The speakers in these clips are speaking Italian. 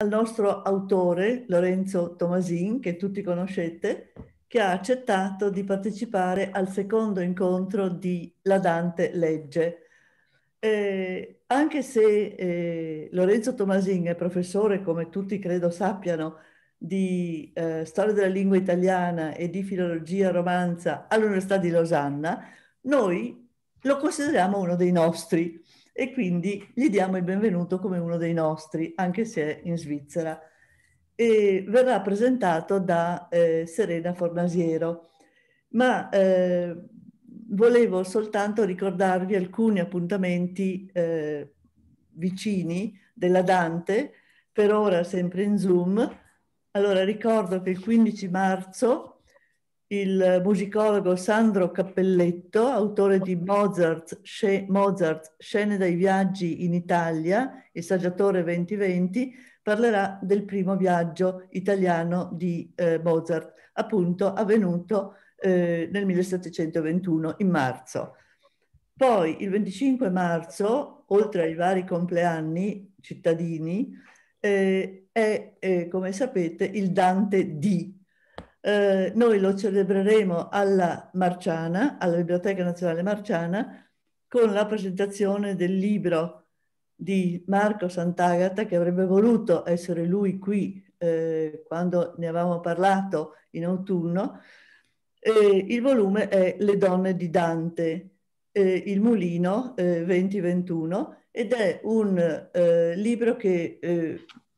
al nostro autore Lorenzo Tomasin, che tutti conoscete, che ha accettato di partecipare al secondo incontro di La Dante Legge. Eh, anche se eh, Lorenzo Tomasin è professore, come tutti credo sappiano, di eh, storia della lingua italiana e di filologia romanza all'Università di Losanna, noi lo consideriamo uno dei nostri e quindi gli diamo il benvenuto come uno dei nostri, anche se è in Svizzera. E verrà presentato da eh, Serena Fornasiero. Ma eh, volevo soltanto ricordarvi alcuni appuntamenti eh, vicini della Dante, per ora sempre in Zoom. Allora ricordo che il 15 marzo il musicologo Sandro Cappelletto, autore di Mozart, Sce- Mozart, Scene dai viaggi in Italia, il saggiatore 2020, parlerà del primo viaggio italiano di eh, Mozart, appunto avvenuto eh, nel 1721, in marzo. Poi, il 25 marzo, oltre ai vari compleanni cittadini, eh, è, eh, come sapete, il Dante di eh, noi lo celebreremo alla Marciana, alla Biblioteca Nazionale Marciana, con la presentazione del libro di Marco Sant'Agata, che avrebbe voluto essere lui qui eh, quando ne avevamo parlato in autunno. Eh, il volume è Le donne di Dante, eh, Il mulino 2021, eh, ed è un libro che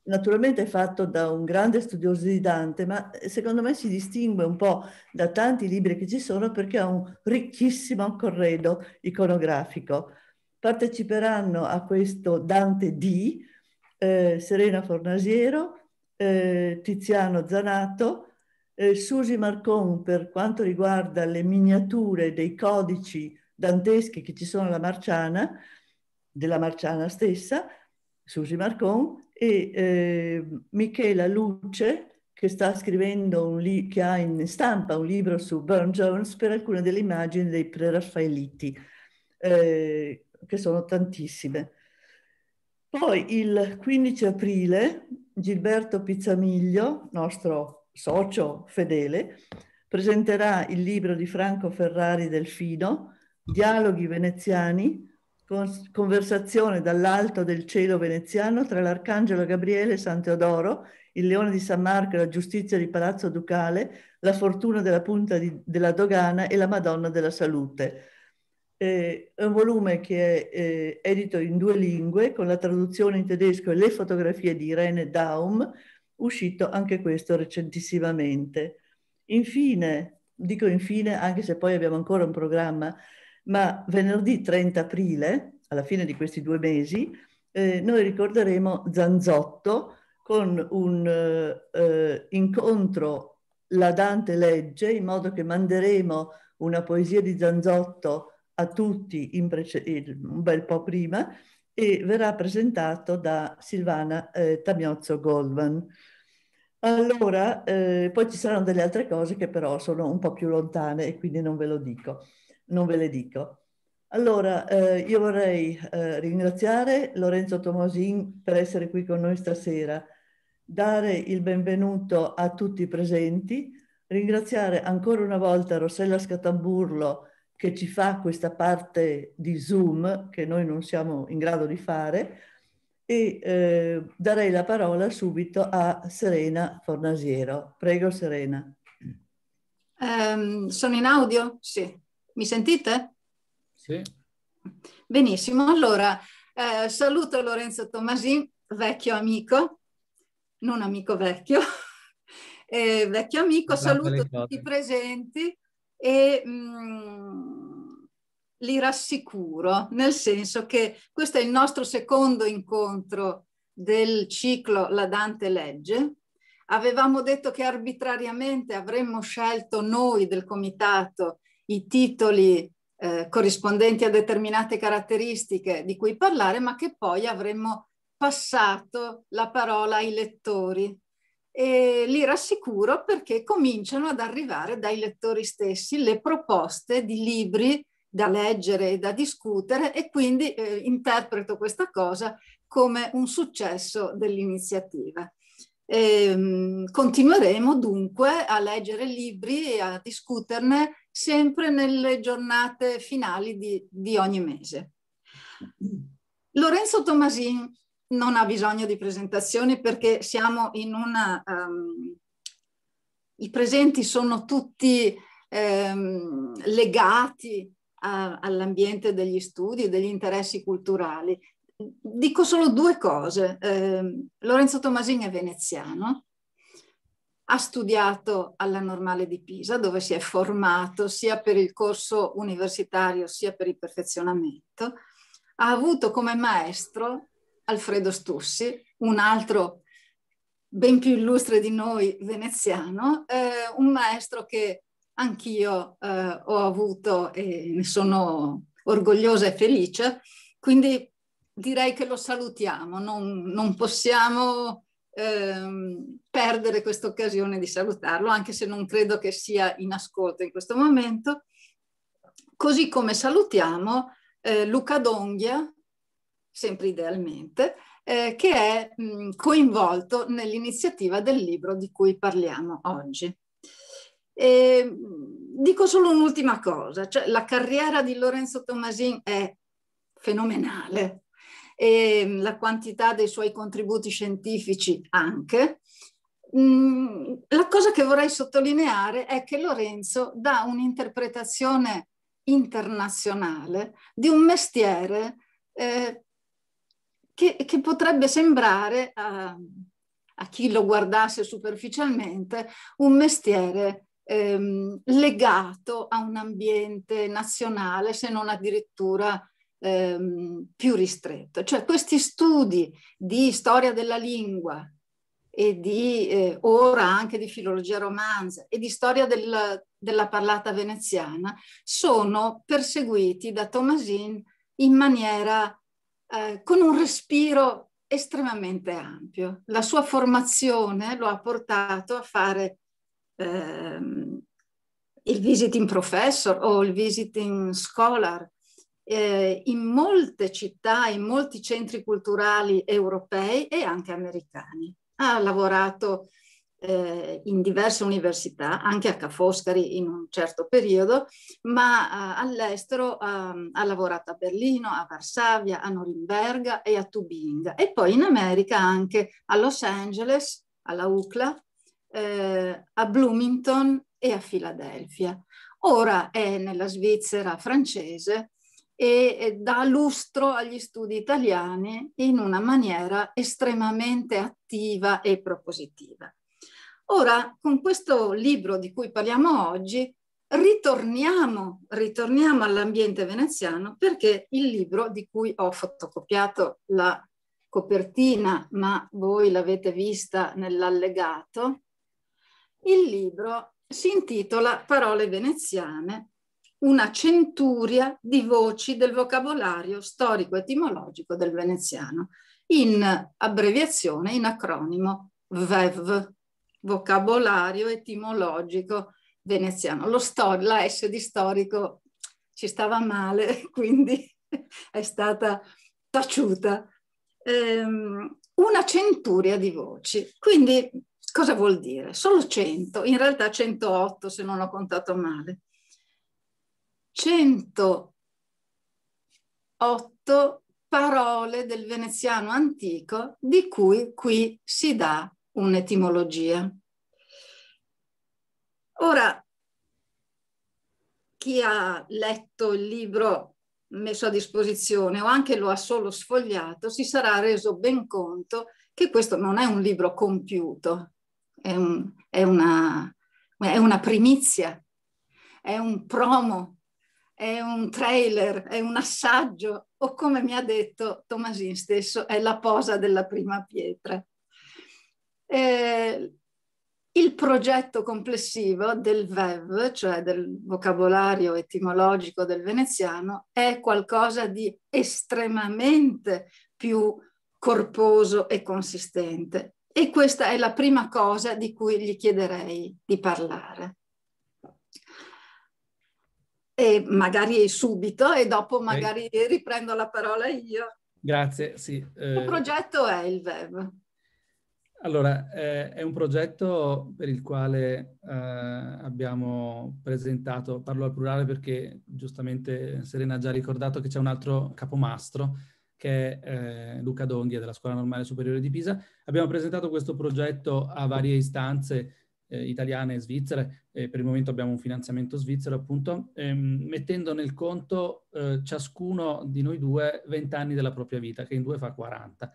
naturalmente è fatto da un grande studioso di Dante, ma eh, secondo me si distingue un po' da tanti libri che ci sono perché ha un ricchissimo corredo iconografico. Parteciperanno a questo Dante D, eh, Serena Fornasiero, eh, Tiziano Zanato, eh, Susi Marcon per quanto riguarda le miniature dei codici danteschi che ci sono alla Marciana, della Marciana stessa, Susi Marcon, e eh, Michela Luce, che sta scrivendo un li- che ha in stampa un libro su Burne Jones per alcune delle immagini dei preraffaeliti, eh, che sono tantissime. Poi il 15 aprile Gilberto Pizzamiglio, nostro socio fedele, presenterà il libro di Franco Ferrari Delfino, Dialoghi veneziani, conversazione dall'alto del cielo veneziano tra l'Arcangelo Gabriele e San Teodoro, il leone di San Marco e la giustizia di Palazzo Ducale, la fortuna della punta di, della dogana e la Madonna della salute. Eh, è un volume che è eh, edito in due lingue con la traduzione in tedesco e le fotografie di Irene Daum, uscito anche questo recentissimamente. Infine, dico infine, anche se poi abbiamo ancora un programma, ma venerdì 30 aprile, alla fine di questi due mesi, eh, noi ricorderemo Zanzotto con un eh, eh, incontro La Dante legge, in modo che manderemo una poesia di Zanzotto a tutti un bel po' prima e verrà presentato da Silvana eh, Tamiozzo Golvan. Allora, eh, poi ci saranno delle altre cose che però sono un po' più lontane e quindi non ve lo dico non ve le dico. Allora, eh, io vorrei eh, ringraziare Lorenzo Tomosin per essere qui con noi stasera, dare il benvenuto a tutti i presenti, ringraziare ancora una volta Rossella Scatamburlo che ci fa questa parte di Zoom che noi non siamo in grado di fare e eh, darei la parola subito a Serena Fornasiero. Prego Serena. Um, sono in audio? Sì. Mi sentite? Sì. Benissimo, allora eh, saluto Lorenzo Tomasin, vecchio amico, non amico vecchio, eh, vecchio amico, saluto tutti i presenti e mh, mm, li rassicuro, nel senso che questo è il nostro secondo incontro del ciclo La Dante legge. Avevamo detto che arbitrariamente avremmo scelto noi del comitato i titoli eh, corrispondenti a determinate caratteristiche di cui parlare, ma che poi avremmo passato la parola ai lettori. E li rassicuro perché cominciano ad arrivare dai lettori stessi le proposte di libri da leggere e da discutere e quindi eh, interpreto questa cosa come un successo dell'iniziativa. E ehm, continueremo dunque a leggere libri e a discuterne sempre nelle giornate finali di, di ogni mese. Lorenzo Tomasin non ha bisogno di presentazioni perché siamo in una... Um, I presenti sono tutti um, legati all'ambiente degli studi e degli interessi culturali dico solo due cose. Eh, Lorenzo Tomasini è veneziano, ha studiato alla Normale di Pisa, dove si è formato sia per il corso universitario sia per il perfezionamento. Ha avuto come maestro Alfredo Stussi, un altro ben più illustre di noi veneziano, eh, un maestro che anch'io eh, ho avuto e ne sono orgogliosa e felice. Quindi direi che lo salutiamo, non, non possiamo ehm, perdere questa occasione di salutarlo, anche se non credo che sia in ascolto in questo momento. Così come salutiamo eh, Luca Donghia, sempre idealmente, eh, che è mh, mm, coinvolto nell'iniziativa del libro di cui parliamo oggi. E, mm, dico solo un'ultima cosa, cioè, la carriera di Lorenzo Tomasin è fenomenale, e mm, la quantità dei suoi contributi scientifici anche. Mm, la cosa che vorrei sottolineare è che Lorenzo dà un'interpretazione internazionale di un mestiere eh, che, che, potrebbe sembrare a, a, chi lo guardasse superficialmente un mestiere ehm, legato a un ambiente nazionale, se non addirittura ehm, più ristretto. Cioè questi studi di storia della lingua e di eh, ora anche di filologia romanza e di storia del, della parlata veneziana sono perseguiti da Tomasin in maniera eh, con un respiro estremamente ampio. La sua formazione lo ha portato a fare ehm, il visiting professor o il visiting scholar eh, in molte città, in molti centri culturali europei e anche americani. Ha lavorato eh, in diverse università, anche a Ca' Foscari in un certo periodo, ma eh, all'estero ehm, ha lavorato a Berlino, a Varsavia, a Norimberga e a Tubinga e poi in America anche a Los Angeles, alla UCLA, eh, a Bloomington e a Filadelfia. Ora è nella Svizzera francese e dà lustro agli studi italiani in una maniera estremamente attiva e propositiva. Ora, con questo libro di cui parliamo oggi, ritorniamo, ritorniamo all'ambiente veneziano perché il libro di cui ho fotocopiato la copertina, ma voi l'avete vista nell'allegato, il libro si intitola Parole veneziane una centuria di voci del vocabolario storico-etimologico del veneziano, in abbreviazione, in acronimo VEV, vocabolario etimologico veneziano. la S di storico ci stava male, quindi è stata taciuta. Ehm, una centuria di voci, quindi cosa vuol dire? Solo 100, in realtà 108 se non ho contato male. 108 parole del veneziano antico di cui qui si dà un'etimologia. Ora, chi ha letto il libro messo a disposizione o anche lo ha solo sfogliato si sarà reso ben conto che questo non è un libro compiuto, è, un, è, una, è una primizia, è un promo è un trailer, è un assaggio o come mi ha detto Tomasin stesso, è la posa della prima pietra. Eh, il progetto complessivo del VEV, cioè del vocabolario etimologico del veneziano, è qualcosa di estremamente più corposo e consistente. E questa è la prima cosa di cui gli chiederei di parlare e magari subito e dopo magari okay. riprendo la parola io. Grazie, sì. Che eh, progetto è il VEV? Allora, eh, è un progetto per il quale eh, abbiamo presentato, parlo al plurale perché giustamente Serena ha già ricordato che c'è un altro capomastro che è eh, Luca Donghia della Scuola Normale Superiore di Pisa. Abbiamo presentato questo progetto a varie istanze eh, italiane e svizzere, eh, per il momento abbiamo un finanziamento svizzero appunto, ehm, mettendo nel conto eh, ciascuno di noi due 20 anni della propria vita, che in due fa 40.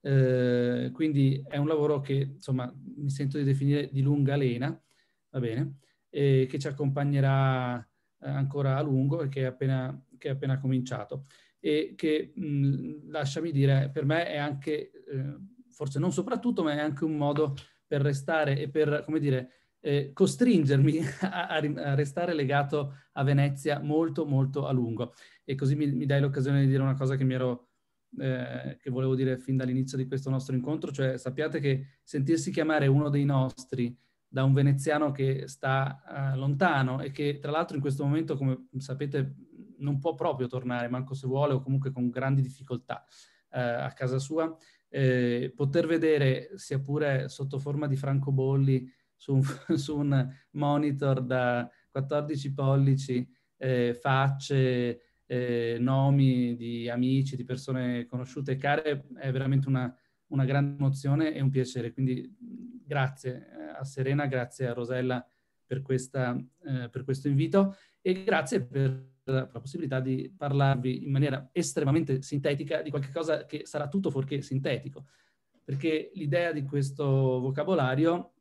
Eh, quindi è un lavoro che insomma mi sento di definire di lunga lena, va bene, che ci accompagnerà eh, ancora a lungo e che è appena, che è appena cominciato e che mh, mm, lasciami dire per me è anche, eh, forse non soprattutto, ma è anche un modo per restare e per, come dire, eh, costringermi a, a, restare legato a Venezia molto, molto a lungo. E così mi, mi dai l'occasione di dire una cosa che mi ero... Eh, che volevo dire fin dall'inizio di questo nostro incontro, cioè sappiate che sentirsi chiamare uno dei nostri da un veneziano che sta eh, lontano e che tra l'altro in questo momento, come sapete, non può proprio tornare, manco se vuole o comunque con grandi difficoltà eh, a casa sua, eh, poter vedere, sia pure sotto forma di francobolli, su un, su un monitor da 14 pollici, eh, facce, eh, nomi di amici, di persone conosciute e care, è veramente una, una grande emozione e un piacere. Quindi grazie eh, a Serena, grazie a Rosella per, questa, eh, per questo invito e grazie per eh, la, possibilità di parlarvi in maniera estremamente sintetica di qualcosa che sarà tutto fuorché sintetico, perché l'idea di questo vocabolario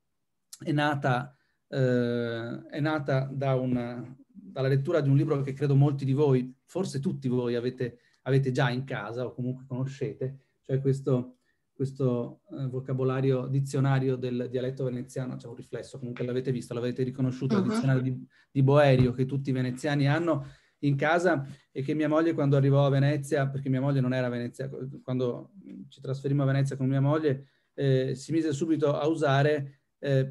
è nata, eh, è nata da una, dalla lettura di un libro che credo molti di voi, forse tutti voi, avete, avete già in casa o comunque conoscete, cioè questo, questo eh, vocabolario dizionario del dialetto veneziano, c'è cioè un riflesso, comunque l'avete visto, l'avete riconosciuto, uh-huh. dizionario di, di Boerio che tutti i veneziani hanno, in casa e che mia moglie quando arrivò a Venezia, perché mia moglie non era a Venezia, quando ci trasferimmo a Venezia con mia moglie, eh, si mise subito a usare eh,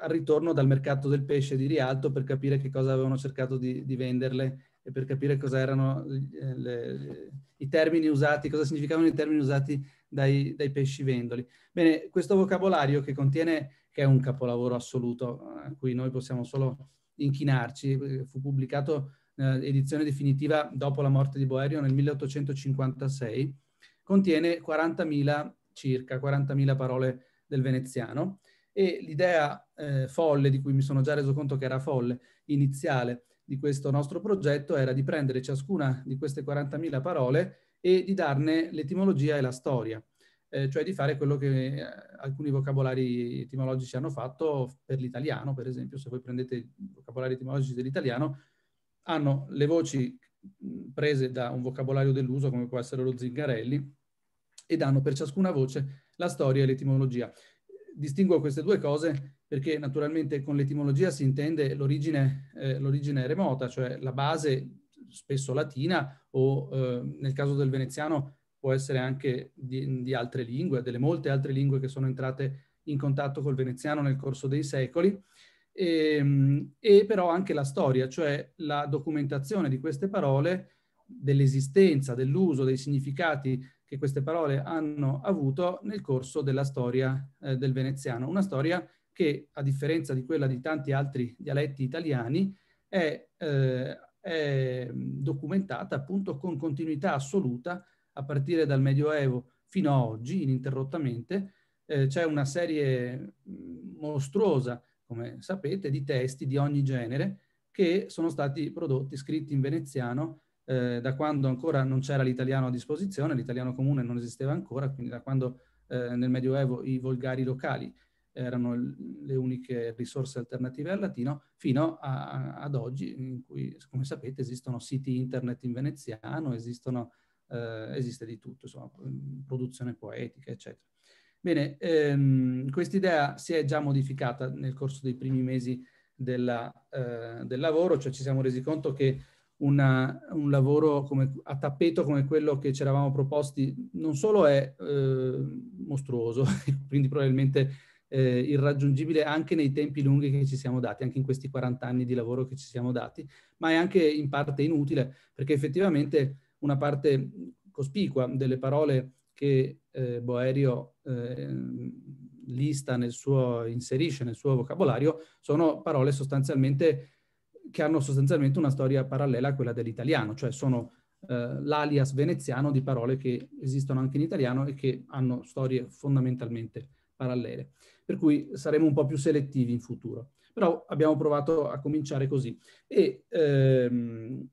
al ritorno dal mercato del pesce di Rialto per capire che cosa avevano cercato di, di venderle e per capire cosa erano eh, le, i termini usati, cosa significavano i termini usati dai, dai vendoli. Bene, questo vocabolario che contiene, che è un capolavoro assoluto, a cui noi possiamo solo inchinarci, eh, fu pubblicato eh, edizione definitiva dopo la morte di Boerio nel 1856, contiene 40.000, circa 40.000 parole del veneziano e l'idea eh, folle, di cui mi sono già reso conto che era folle, iniziale di questo nostro progetto era di prendere ciascuna di queste 40.000 parole e di darne l'etimologia e la storia, eh, cioè di fare quello che eh, alcuni vocabolari etimologici hanno fatto per l'italiano, per esempio, se voi prendete i vocabolari etimologici dell'italiano, hanno le voci prese da un vocabolario dell'uso come può essere lo Zingarelli e danno per ciascuna voce la storia e l'etimologia. Distingo queste due cose perché naturalmente con l'etimologia si intende l'origine, eh, remota, cioè la base spesso latina o eh, nel caso del veneziano può essere anche di, di altre lingue, delle molte altre lingue che sono entrate in contatto col veneziano nel corso dei secoli e, ehm, e però anche la storia, cioè la documentazione di queste parole, dell'esistenza, dell'uso, dei significati che queste parole hanno avuto nel corso della storia eh, del veneziano. Una storia che, a differenza di quella di tanti altri dialetti italiani, è, eh, è documentata appunto con continuità assoluta a partire dal Medioevo fino a oggi, ininterrottamente. Eh, c'è una serie mostruosa come sapete, di testi di ogni genere che sono stati prodotti, scritti in veneziano, eh, da quando ancora non c'era l'italiano a disposizione, l'italiano comune non esisteva ancora, quindi da quando eh, nel Medioevo i volgari locali erano le uniche risorse alternative al latino, fino a, ad oggi, in cui, come sapete, esistono siti internet in veneziano, esistono, eh, esiste di tutto, insomma, produzione poetica, eccetera. Bene, ehm, quest'idea si è già modificata nel corso dei primi mesi della, eh, del lavoro, cioè ci siamo resi conto che una, un lavoro come, a tappeto come quello che ci eravamo proposti non solo è eh, mostruoso, quindi probabilmente eh, irraggiungibile anche nei tempi lunghi che ci siamo dati, anche in questi 40 anni di lavoro che ci siamo dati, ma è anche in parte inutile perché effettivamente una parte cospicua delle parole che eh, Boerio eh, lista nel suo, inserisce nel suo vocabolario, sono parole sostanzialmente che hanno sostanzialmente una storia parallela a quella dell'italiano, cioè sono eh, l'alias veneziano di parole che esistono anche in italiano e che hanno storie fondamentalmente parallele. Per cui saremo un po' più selettivi in futuro. Però abbiamo provato a cominciare così. E ehm,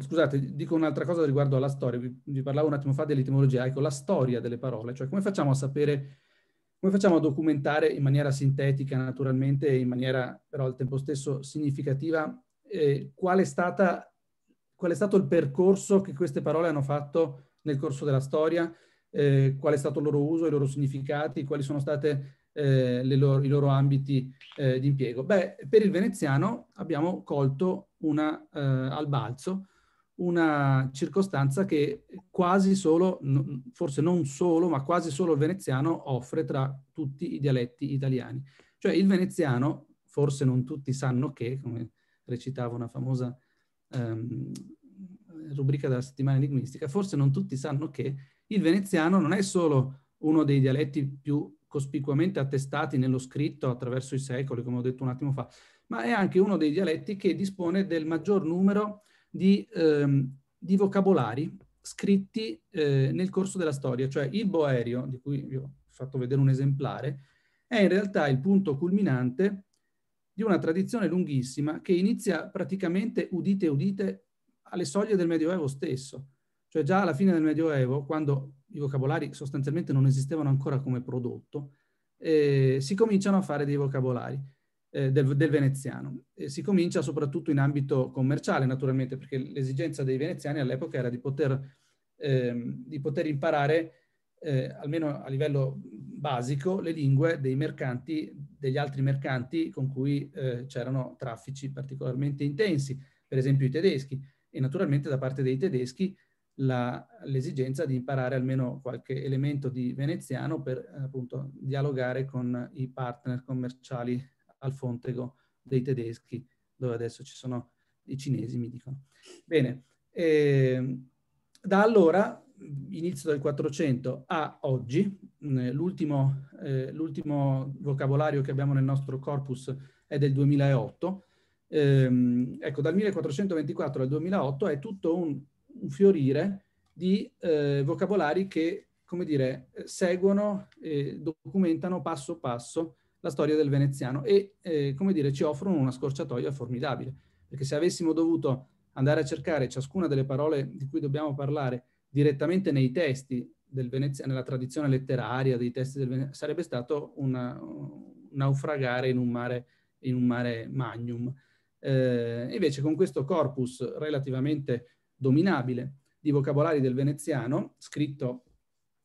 scusate, dico un'altra cosa riguardo alla storia, vi, vi, parlavo un attimo fa dell'etimologia, ecco la storia delle parole, cioè come facciamo a sapere, come facciamo a documentare in maniera sintetica naturalmente e in maniera però al tempo stesso significativa eh, qual, è stata, qual è stato il percorso che queste parole hanno fatto nel corso della storia, eh, qual è stato il loro uso, i loro significati, quali sono state eh, loro, i loro ambiti eh, di impiego. Beh, per il veneziano abbiamo colto una eh, al balzo una circostanza che quasi solo, forse non solo, ma quasi solo il veneziano offre tra tutti i dialetti italiani. Cioè il veneziano, forse non tutti sanno che, come recitava una famosa ehm, rubrica della settimana enigmistica, forse non tutti sanno che il veneziano non è solo uno dei dialetti più cospicuamente attestati nello scritto attraverso i secoli, come ho detto un attimo fa, ma è anche uno dei dialetti che dispone del maggior numero di di, ehm, di vocabolari scritti eh, nel corso della storia, cioè il boerio, di cui vi ho fatto vedere un esemplare, è in realtà il punto culminante di una tradizione lunghissima che inizia praticamente, udite udite, alle soglie del Medioevo stesso. Cioè già alla fine del Medioevo, quando i vocabolari sostanzialmente non esistevano ancora come prodotto, eh, si cominciano a fare dei vocabolari eh, del, del, veneziano. E si comincia soprattutto in ambito commerciale, naturalmente, perché l'esigenza dei veneziani all'epoca era di poter, ehm, di poter imparare, eh, almeno a livello basico, le lingue dei mercanti, degli altri mercanti con cui eh, c'erano traffici particolarmente intensi, per esempio i tedeschi. E naturalmente da parte dei tedeschi la, l'esigenza di imparare almeno qualche elemento di veneziano per appunto dialogare con i partner commerciali al Fontego dei tedeschi, dove adesso ci sono i cinesi, mi dicono. Bene, eh, da allora, inizio del 400 a oggi, l'ultimo, eh, l'ultimo vocabolario che abbiamo nel nostro corpus è del 2008, eh, ecco, dal 1424 al 2008 è tutto un, un fiorire di eh, vocabolari che, come dire, eh, seguono e documentano passo passo la storia del veneziano e, eh, come dire, ci offrono una scorciatoia formidabile, perché se avessimo dovuto andare a cercare ciascuna delle parole di cui dobbiamo parlare direttamente nei testi del veneziano, nella tradizione letteraria dei testi del veneziano, sarebbe stato una, un naufragare in un mare, in un mare magnum. Eh, invece con questo corpus relativamente dominabile di vocabolari del veneziano, scritto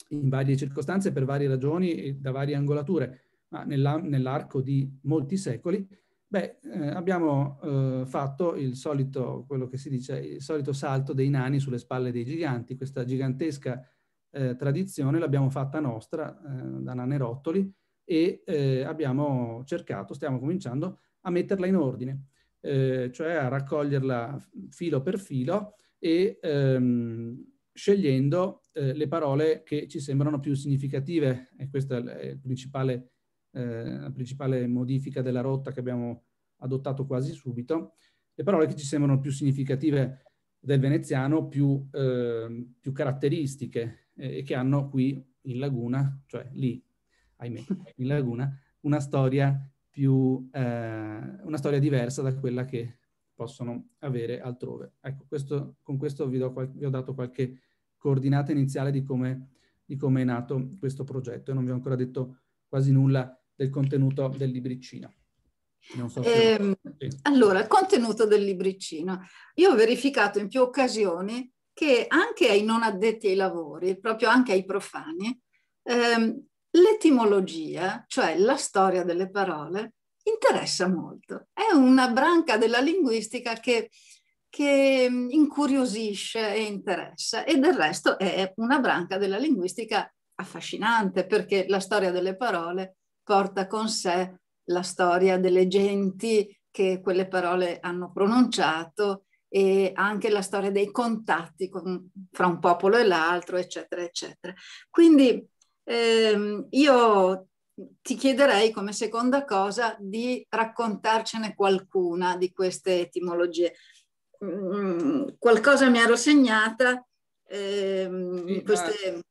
in varie circostanze per varie ragioni e da varie angolature, ma nell'arco di molti secoli, beh, eh, abbiamo eh, fatto il solito, quello che si dice, il solito salto dei nani sulle spalle dei giganti, questa gigantesca eh, tradizione l'abbiamo fatta nostra eh, da Nanerottoli e eh, abbiamo cercato, stiamo cominciando a metterla in ordine, eh, cioè a raccoglierla filo per filo e ehm, scegliendo le parole che ci sembrano più significative, e questo è il principale eh, la principale modifica della rotta che abbiamo adottato quasi subito, le parole che ci sembrano più significative del veneziano, più, eh, più caratteristiche e che hanno qui in laguna, cioè lì, ahimè, in laguna, una storia, più, eh, una storia diversa da quella che possono avere altrove. Ecco, questo, con questo vi, do, vi, ho dato qualche coordinata iniziale di come, di come è nato questo progetto e non vi ho ancora detto quasi nulla del contenuto del libriccino. So eh, se... Ehm, allora, il contenuto del libriccino. Io ho verificato in più occasioni che anche ai non addetti ai lavori, proprio anche ai profani, ehm, l'etimologia, cioè la storia delle parole, interessa molto. È una branca della linguistica che, che mm, incuriosisce e interessa e del resto è una branca della linguistica affascinante perché la storia delle parole porta con sé la storia delle genti che quelle parole hanno pronunciato e anche la storia dei contatti con, fra un popolo e l'altro, eccetera, eccetera. Quindi ehm, io ti chiederei come seconda cosa di raccontarcene qualcuna di queste etimologie. Mm, qualcosa mi ero segnata. Ehm, sì, queste...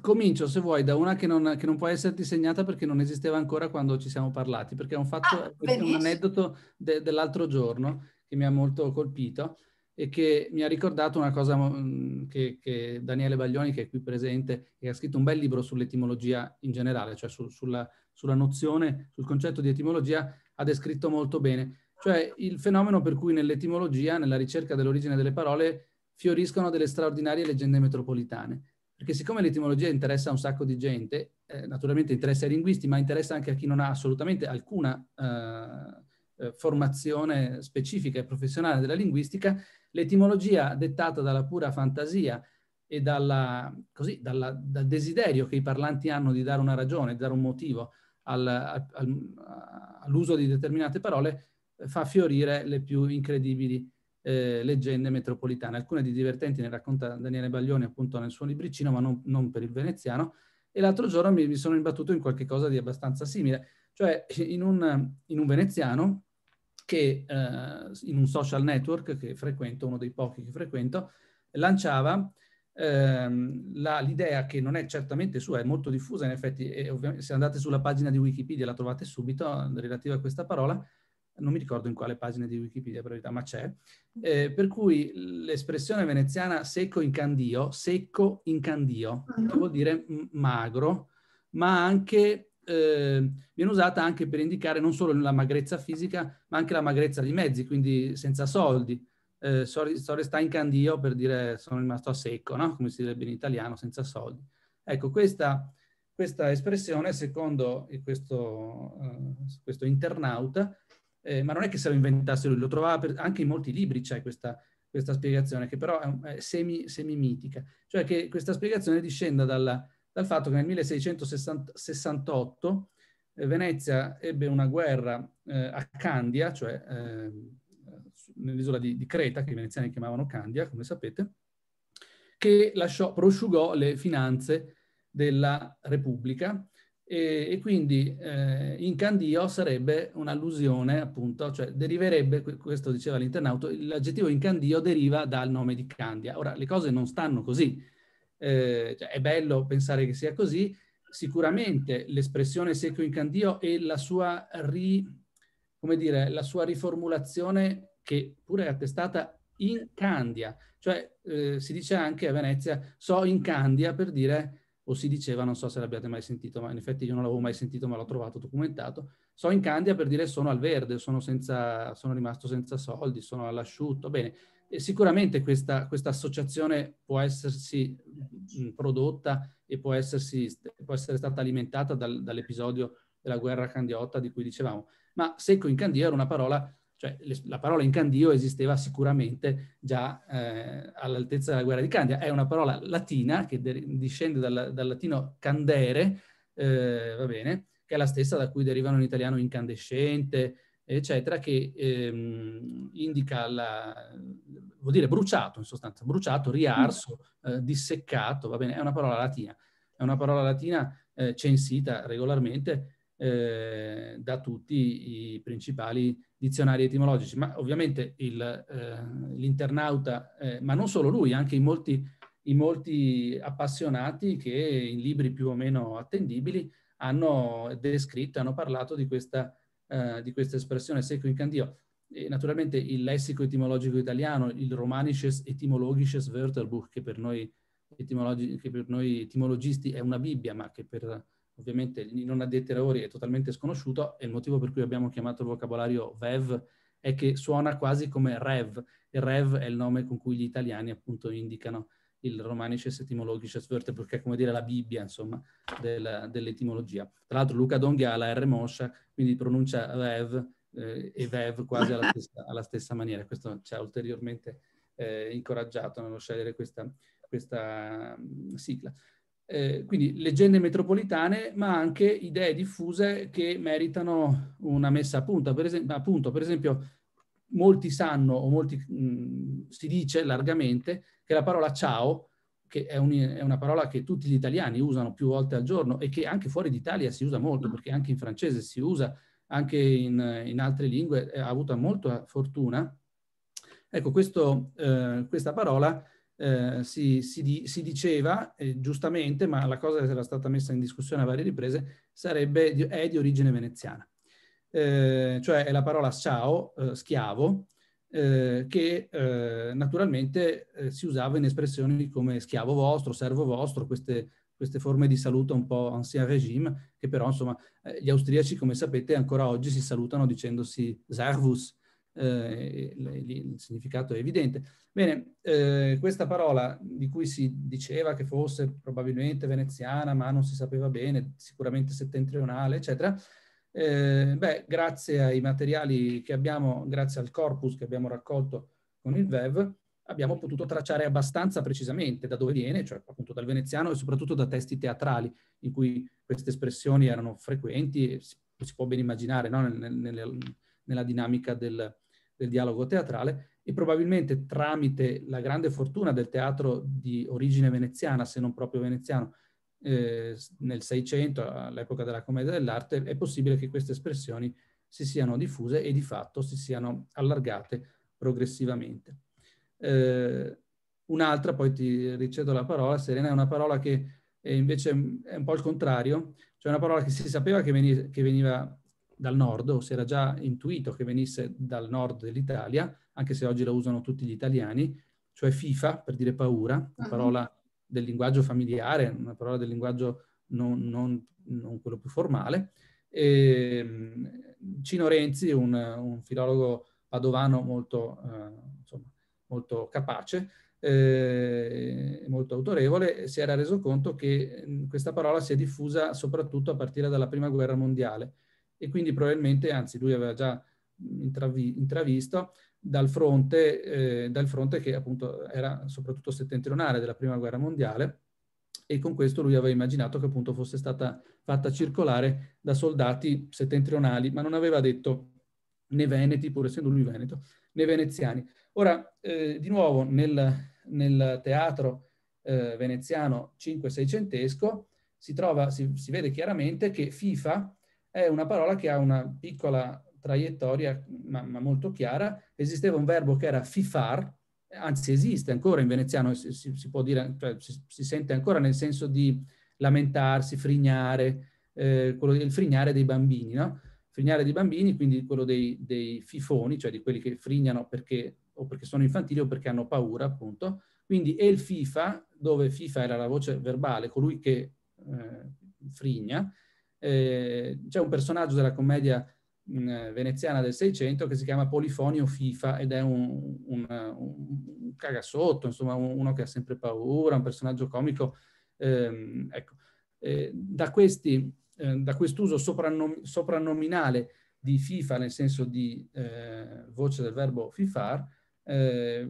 Comincio, se vuoi, da una che non, che non, può esserti segnata perché non esisteva ancora quando ci siamo parlati, perché è un, fatto, ah, un aneddoto de, dell'altro giorno che mi ha molto colpito e che mi ha ricordato una cosa mm, che, che, Daniele Baglioni, che è qui presente, che ha scritto un bel libro sull'etimologia in generale, cioè su, sulla, sulla nozione, sul concetto di etimologia, ha descritto molto bene. Cioè il fenomeno per cui nell'etimologia, nella ricerca dell'origine delle parole, fioriscono delle straordinarie leggende metropolitane. Perché siccome l'etimologia interessa un sacco di gente, eh, naturalmente interessa ai linguisti, ma interessa anche a chi non ha assolutamente alcuna eh, eh, formazione specifica e professionale della linguistica, l'etimologia dettata dalla pura fantasia e dalla, così, dalla, dal desiderio che i parlanti hanno di dare una ragione, di dare un motivo al, al, all'uso di determinate parole, eh, fa fiorire le più incredibili eh, leggende metropolitane, alcune di divertenti ne racconta Daniele Baglioni appunto nel suo libricino, ma non, non per il veneziano, e l'altro giorno mi, mi, sono imbattuto in qualcosa di abbastanza simile, cioè in un, in un veneziano che eh, in un social network che frequento, uno dei pochi che frequento, lanciava ehm, la, l'idea che non è certamente sua, è molto diffusa in effetti, e se andate sulla pagina di Wikipedia la trovate subito relativa a questa parola, non mi ricordo in quale pagina di Wikipedia, per verità, ma c'è, eh, per cui l'espressione veneziana secco in candio, secco in candio, uh-huh. vuol dire magro, ma anche, eh, viene usata anche per indicare non solo la magrezza fisica, ma anche la magrezza di mezzi, quindi senza soldi. Eh, sorry, sorry sta in candio per dire sono rimasto a secco, no? come si direbbe in italiano, senza soldi. Ecco, questa questa espressione, secondo questo, uh, questo internauta, eh, ma non è che se lo inventasse lui, lo trovava per, anche in molti libri c'è questa, questa spiegazione, che però è, è semi, semi-mitica, cioè che questa spiegazione discenda dalla, dal fatto che nel 1668 eh, Venezia ebbe una guerra eh, a Candia, cioè eh, nell'isola di, di, Creta, che i veneziani chiamavano Candia, come sapete, che lasciò, prosciugò le finanze della Repubblica e, e quindi eh, in Candio sarebbe un'allusione, appunto, cioè deriverebbe, questo diceva l'internauto, l'aggettivo in Candio deriva dal nome di Candia. Ora, le cose non stanno così. Eh, cioè, è bello pensare che sia così. Sicuramente l'espressione secco in Candio e la sua, ri, dire, la sua riformulazione che pure è attestata in Candia, cioè eh, si dice anche a Venezia so in Candia per dire o si diceva, non so se l'abbiate mai sentito, ma in effetti io non l'avevo mai sentito, ma l'ho trovato documentato, so in Candia per dire sono al verde, sono, senza, sono rimasto senza soldi, sono all'asciutto, bene. E sicuramente questa, questa, associazione può essersi mm, prodotta e può, essersi, può essere stata alimentata dal, dall'episodio della guerra candiotta di cui dicevamo, ma secco in candia era una parola cioè le, la parola incandio esisteva sicuramente già eh, all'altezza della guerra di Candia. È una parola latina che de- discende dal, dal, latino candere, eh, va bene, che è la stessa da cui derivano in italiano incandescente, eccetera, che ehm, indica la, vuol dire bruciato in sostanza, bruciato, mm. riarso, eh, disseccato, va bene, è una parola latina, è una parola latina eh, censita regolarmente eh, da tutti i principali dizionari etimologici, ma ovviamente il, eh, l'internauta, eh, ma non solo lui, anche in molti, in molti, appassionati che in libri più o meno attendibili hanno descritto, hanno parlato di questa, eh, di questa espressione secco in candio. E naturalmente il lessico etimologico italiano, il romanisches etimologisches Wörterbuch, che per noi, che per noi etimologisti è una Bibbia, ma che per ovviamente non addetti ai lavori è totalmente sconosciuto e il motivo per cui abbiamo chiamato il vocabolario VEV è che suona quasi come REV. Il REV è il nome con cui gli italiani appunto indicano il Romanices Etimologices Vertebr, perché è come dire la Bibbia, insomma, della, dell'etimologia. Tra l'altro Luca Donghi ha la R moscia, quindi pronuncia REV eh, e VEV quasi alla stessa, alla stessa, maniera. Questo ci ha ulteriormente eh, incoraggiato nello scegliere questa, questa mm, sigla. Eh, quindi leggende metropolitane, ma anche idee diffuse che meritano una messa a punto. Per esempio, appunto, per esempio molti sanno o molti, mh, si dice largamente che la parola ciao, che è, un, è, una parola che tutti gli italiani usano più volte al giorno e che anche fuori d'Italia si usa molto, mm. perché anche in francese si usa, anche in, in altre lingue ha avuto molta fortuna. Ecco, questo, eh, questa parola eh, si, si, di, si, diceva, eh, giustamente, ma la cosa era stata messa in discussione a varie riprese, sarebbe, è di origine veneziana. Eh, cioè è la parola ciao, eh, schiavo, eh, che naturalmente si usava in espressioni come schiavo vostro, servo vostro, queste, queste forme di saluto un po' ancien regime, che però insomma gli austriaci, come sapete, ancora oggi si salutano dicendosi servus, eh, il, significato è evidente. Bene, eh, questa parola di cui si diceva che fosse probabilmente veneziana, ma non si sapeva bene, sicuramente settentrionale, eccetera, eh, beh, grazie ai materiali che abbiamo, grazie al corpus che abbiamo raccolto con il VEV, abbiamo potuto tracciare abbastanza precisamente da dove viene, cioè appunto dal veneziano e soprattutto da testi teatrali in cui queste espressioni erano frequenti, si, si può ben immaginare no? nel, nel, nella dinamica del, del dialogo teatrale e probabilmente tramite la grande fortuna del teatro di origine veneziana, se non proprio veneziano, eh, nel Seicento, all'epoca della commedia dell'arte, è possibile che queste espressioni si siano diffuse e di fatto si siano allargate progressivamente. Eh, un'altra, poi ti ricedo la parola, Serena, è una parola che invece è un po' il contrario, cioè una parola che si sapeva che veniva, che veniva dal nord, o si era già intuito che venisse dal nord dell'Italia, anche se oggi la usano tutti gli italiani, cioè FIFA, per dire paura, una parola del linguaggio familiare, una parola del linguaggio non, non, non quello più formale. E ehm, Cino Renzi, un, un filologo padovano molto, eh, insomma, molto capace, eh, molto autorevole, si era reso conto che mm, questa parola si è diffusa soprattutto a partire dalla Prima Guerra Mondiale e quindi probabilmente, anzi lui aveva già intravi, intravisto, dal fronte, eh, dal fronte, che appunto era soprattutto settentrionale della Prima Guerra Mondiale e con questo lui aveva immaginato che appunto fosse stata fatta circolare da soldati settentrionali, ma non aveva detto né veneti, pur essendo lui veneto, né veneziani. Ora, eh, di nuovo, nel, nel teatro eh, veneziano 5 600 si, trova, si, si vede chiaramente che FIFA è una parola che ha una piccola traiettoria, ma, ma molto chiara. Esisteva un verbo che era fifar, anzi esiste ancora in veneziano, si, si può dire, cioè, si, si, sente ancora nel senso di lamentarsi, frignare, eh, quello, del frignare dei bambini, no? Frignare dei bambini, quindi quello dei, dei fifoni, cioè di quelli che frignano perché, o perché sono infantili o perché hanno paura, appunto. Quindi el FIFA, dove FIFA era la voce verbale, colui che eh, frigna, eh, c'è un personaggio della commedia mh, mm, eh, veneziana del Seicento che si chiama Polifonio FIFA ed è un, un, un, un cagasotto, insomma uno che ha sempre paura, un personaggio comico. Eh, ecco. eh, da, questi, eh, da quest'uso soprannom- soprannominale di FIFA nel senso di eh, voce del verbo fifar, è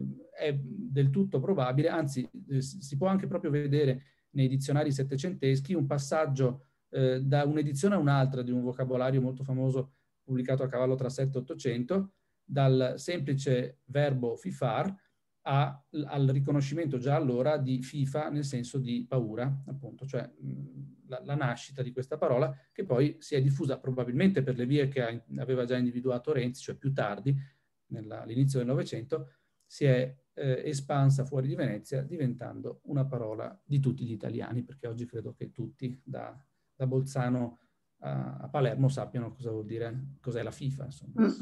del tutto probabile, anzi si può anche proprio vedere nei dizionari settecenteschi un passaggio eh, da un'edizione a un'altra di un vocabolario molto famoso pubblicato a cavallo tra 7 e 800, dal semplice verbo fifar a, al riconoscimento già allora di FIFA nel senso di paura, appunto, cioè mm, la, la, nascita di questa parola che poi si è diffusa probabilmente per le vie che ha, aveva già individuato Renzi, cioè più tardi, all'inizio del Novecento, si è eh, espansa fuori di Venezia diventando una parola di tutti gli italiani, perché oggi credo che tutti, da da Bolzano a, Palermo sappiano cosa vuol dire, cos'è la FIFA. Insomma. Mm.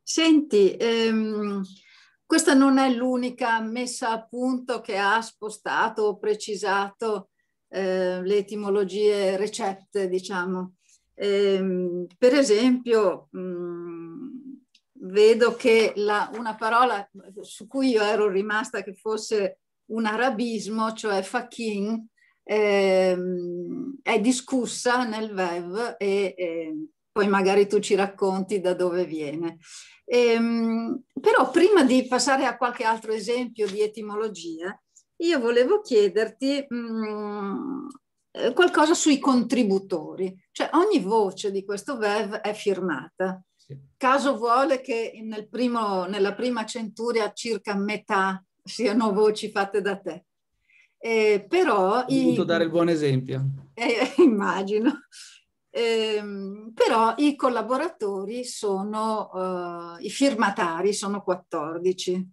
Senti, ehm, questa non è l'unica messa a punto che ha spostato o precisato eh, le etimologie recette, diciamo. Eh, per esempio, mh, mm, vedo che la, una parola su cui io ero rimasta che fosse un arabismo, cioè fakin, ehm, è discussa nel web e, e ehm, poi magari tu ci racconti da dove viene. Ehm, però prima di passare a qualche altro esempio di etimologia, io volevo chiederti mh, mm, eh, qualcosa sui contributori, cioè ogni voce di questo web è firmata. Sì. Caso vuole che nel primo, nella prima centuria circa metà siano voci fatte da te. Eh, però... Ho dovuto dare il buon esempio. Eh, immagino. Eh, però i collaboratori sono, eh, i firmatari sono 14.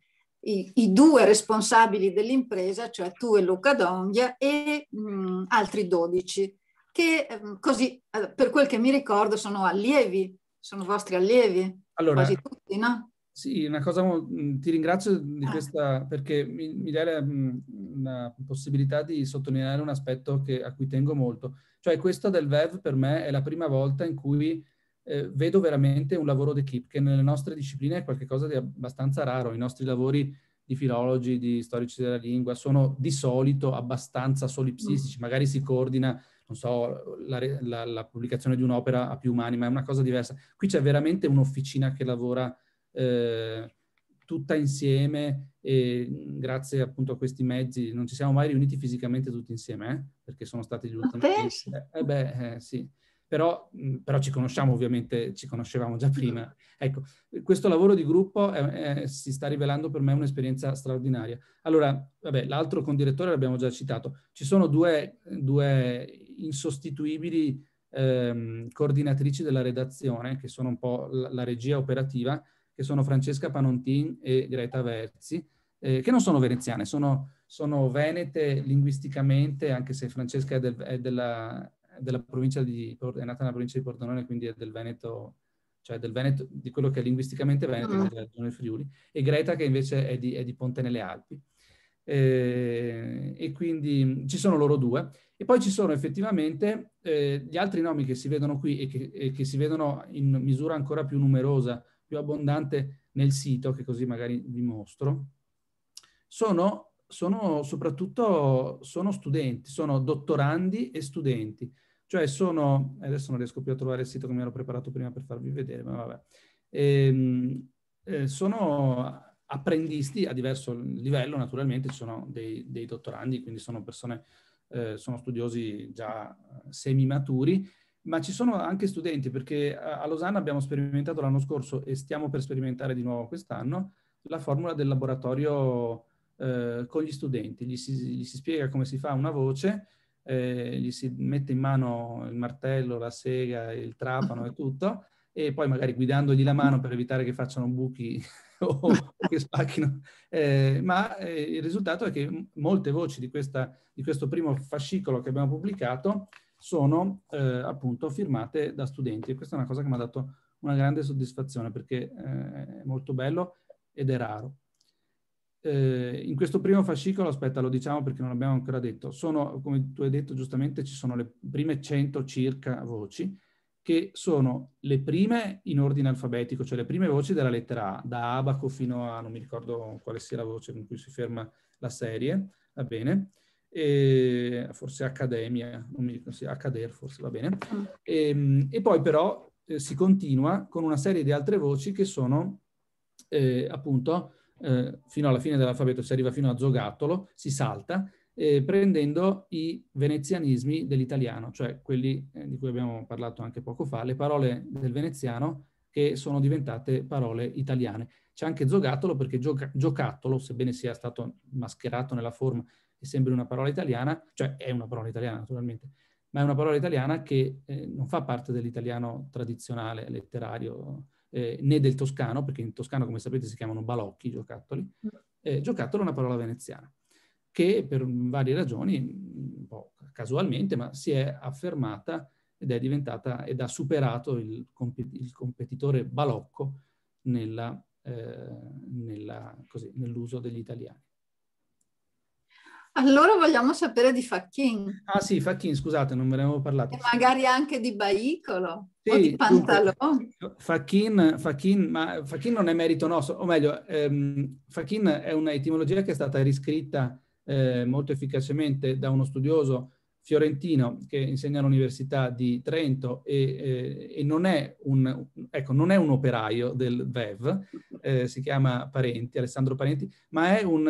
I, i, due responsabili dell'impresa, cioè tu e Luca Donghia, e mh, mm, altri 12, che mh, ehm, così, eh, per quel che mi ricordo, sono allievi, sono vostri allievi, allora, quasi tutti, no? Sì, una cosa, mhmm, ti ringrazio di ah. questa perché mi, mi dai mhmm, la, possibilità di sottolineare un aspetto che, a cui tengo molto. Cioè questa del VEV per me è la prima volta in cui eh, vedo veramente un lavoro d'equipe, che nelle nostre discipline è qualcosa di abbastanza raro. I nostri lavori di filologi, di storici della lingua, sono di solito abbastanza mm. solipsistici, magari si coordina non so, la, la, la pubblicazione di un'opera a più mani, ma è una cosa diversa. Qui c'è veramente un'officina che lavora eh, tutta insieme e grazie appunto a questi mezzi non ci siamo mai riuniti fisicamente tutti insieme, eh? perché sono stati gli ultimi. Eh, eh, beh, eh, sì. Però, però, ci conosciamo ovviamente, ci conoscevamo già prima. Ecco, questo lavoro di gruppo è, è, si sta rivelando per me un'esperienza straordinaria. Allora, vabbè, l'altro condirettore l'abbiamo già citato. Ci sono due, due insostituibili ehm, coordinatrici della redazione, che sono un po' la, la regia operativa, che sono Francesca Panontin e Greta Verzi, eh, che non sono veneziane, sono, sono, venete linguisticamente, anche se Francesca è, del, è della, della provincia di, è nata nella provincia di Pordenone, quindi è del Veneto, cioè del Veneto, di quello che è linguisticamente Veneto, mm. della regione Friuli, e Greta che invece è di, è di Ponte nelle Alpi. Eh, e quindi ci sono loro due. E poi ci sono effettivamente eh, gli altri nomi che si vedono qui e che, e che si vedono in misura ancora più numerosa più abbondante nel sito, che così magari vi mostro, sono, sono soprattutto sono studenti, sono dottorandi e studenti. Cioè sono, adesso non riesco più a trovare il sito che mi ero preparato prima per farvi vedere, ma vabbè. E, ehm, eh, sono apprendisti a diverso livello, naturalmente ci sono dei, dei, dottorandi, quindi sono persone, eh, sono studiosi già semi eh, semimaturi ma ci sono anche studenti, perché a Losanna abbiamo sperimentato l'anno scorso e stiamo per sperimentare di nuovo quest'anno la formula del laboratorio eh, con gli studenti. Gli si, gli si, spiega come si fa una voce, eh, gli si mette in mano il martello, la sega, il trapano e tutto, e poi magari guidandogli la mano per evitare che facciano buchi o che spacchino. Eh, ma eh, il risultato è che molte voci di, questa, di questo primo fascicolo che abbiamo pubblicato sono eh, appunto firmate da studenti e questa è una cosa che mi ha dato una grande soddisfazione perché eh, è molto bello ed è raro. Eh, in questo primo fascicolo, aspetta, lo diciamo perché non l'abbiamo ancora detto, sono, come tu hai detto giustamente, ci sono le prime 100 circa voci che sono le prime in ordine alfabetico, cioè le prime voci della lettera A, da Abaco fino a non mi ricordo quale sia la voce con cui si ferma la serie, va bene, e forse Accademia, non mi ricordo, sì, Accader forse va bene. Mm. E, ehm, e poi però eh, si continua con una serie di altre voci che sono eh, appunto eh, fino alla fine dell'alfabeto, si arriva fino a Zogattolo, si salta, eh, prendendo i venezianismi dell'italiano, cioè quelli eh, di cui abbiamo parlato anche poco fa, le parole del veneziano che sono diventate parole italiane. C'è anche Zogattolo perché gioca- giocattolo, sebbene sia stato mascherato nella forma, che sembri una parola italiana, cioè è una parola italiana naturalmente, ma è una parola italiana che eh, non fa parte dell'italiano tradizionale, letterario, eh, né del toscano, perché in toscano, come sapete, si chiamano balocchi i giocattoli. Mm. Eh, giocattolo è una parola veneziana, che per varie ragioni, un po' casualmente, ma si è affermata ed è diventata ed ha superato il, il competitore balocco nella, eh, nella, così, nell'uso degli italiani. Allora vogliamo sapere di Fachin. Ah sì, Fachin, scusate, non ve ne avevo parlato. E magari anche di Baicolo sì, o di Pantalone. Fachin, ma Fachin non è merito nostro, o meglio, ehm, Fachin è un'etimologia che è stata riscritta eh, molto efficacemente da uno studioso fiorentino che insegna all'Università di Trento e, eh, e non, è un, ecco, non, è un, operaio del VEV, eh, si chiama Parenti, Alessandro Parenti, ma è un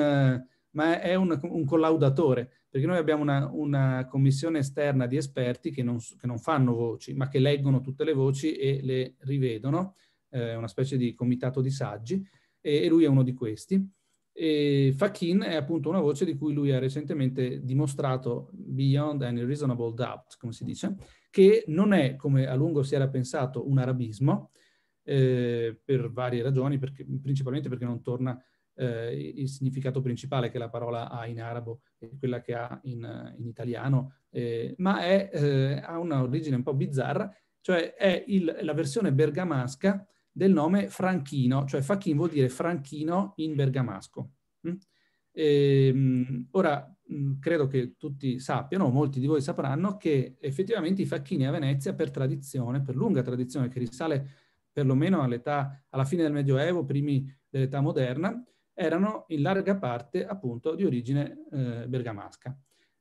ma è un, un collaudatore, perché noi abbiamo una, una commissione esterna di esperti che non, che non, fanno voci, ma che leggono tutte le voci e le rivedono, eh, una specie di comitato di saggi, e, e lui è uno di questi. E Fakin è appunto una voce di cui lui ha recentemente dimostrato, beyond any reasonable doubt, come si dice, che non è, come a lungo si era pensato, un arabismo, eh, per varie ragioni, perché, principalmente perché non torna eh, il significato principale che la parola ha in arabo e quella che ha in, in italiano, eh, ma è, eh, ha un'origine un po' bizzarra, cioè è il, la versione bergamasca del nome Franchino, cioè Fachin vuol dire Franchino in bergamasco. Mm? E, ehm, mh, ora mh, mm, credo che tutti sappiano, molti di voi sapranno, che effettivamente i facchini a Venezia per tradizione, per lunga tradizione che risale perlomeno all'età, alla fine del Medioevo, primi dell'età moderna, erano in larga parte appunto di origine eh, bergamasca.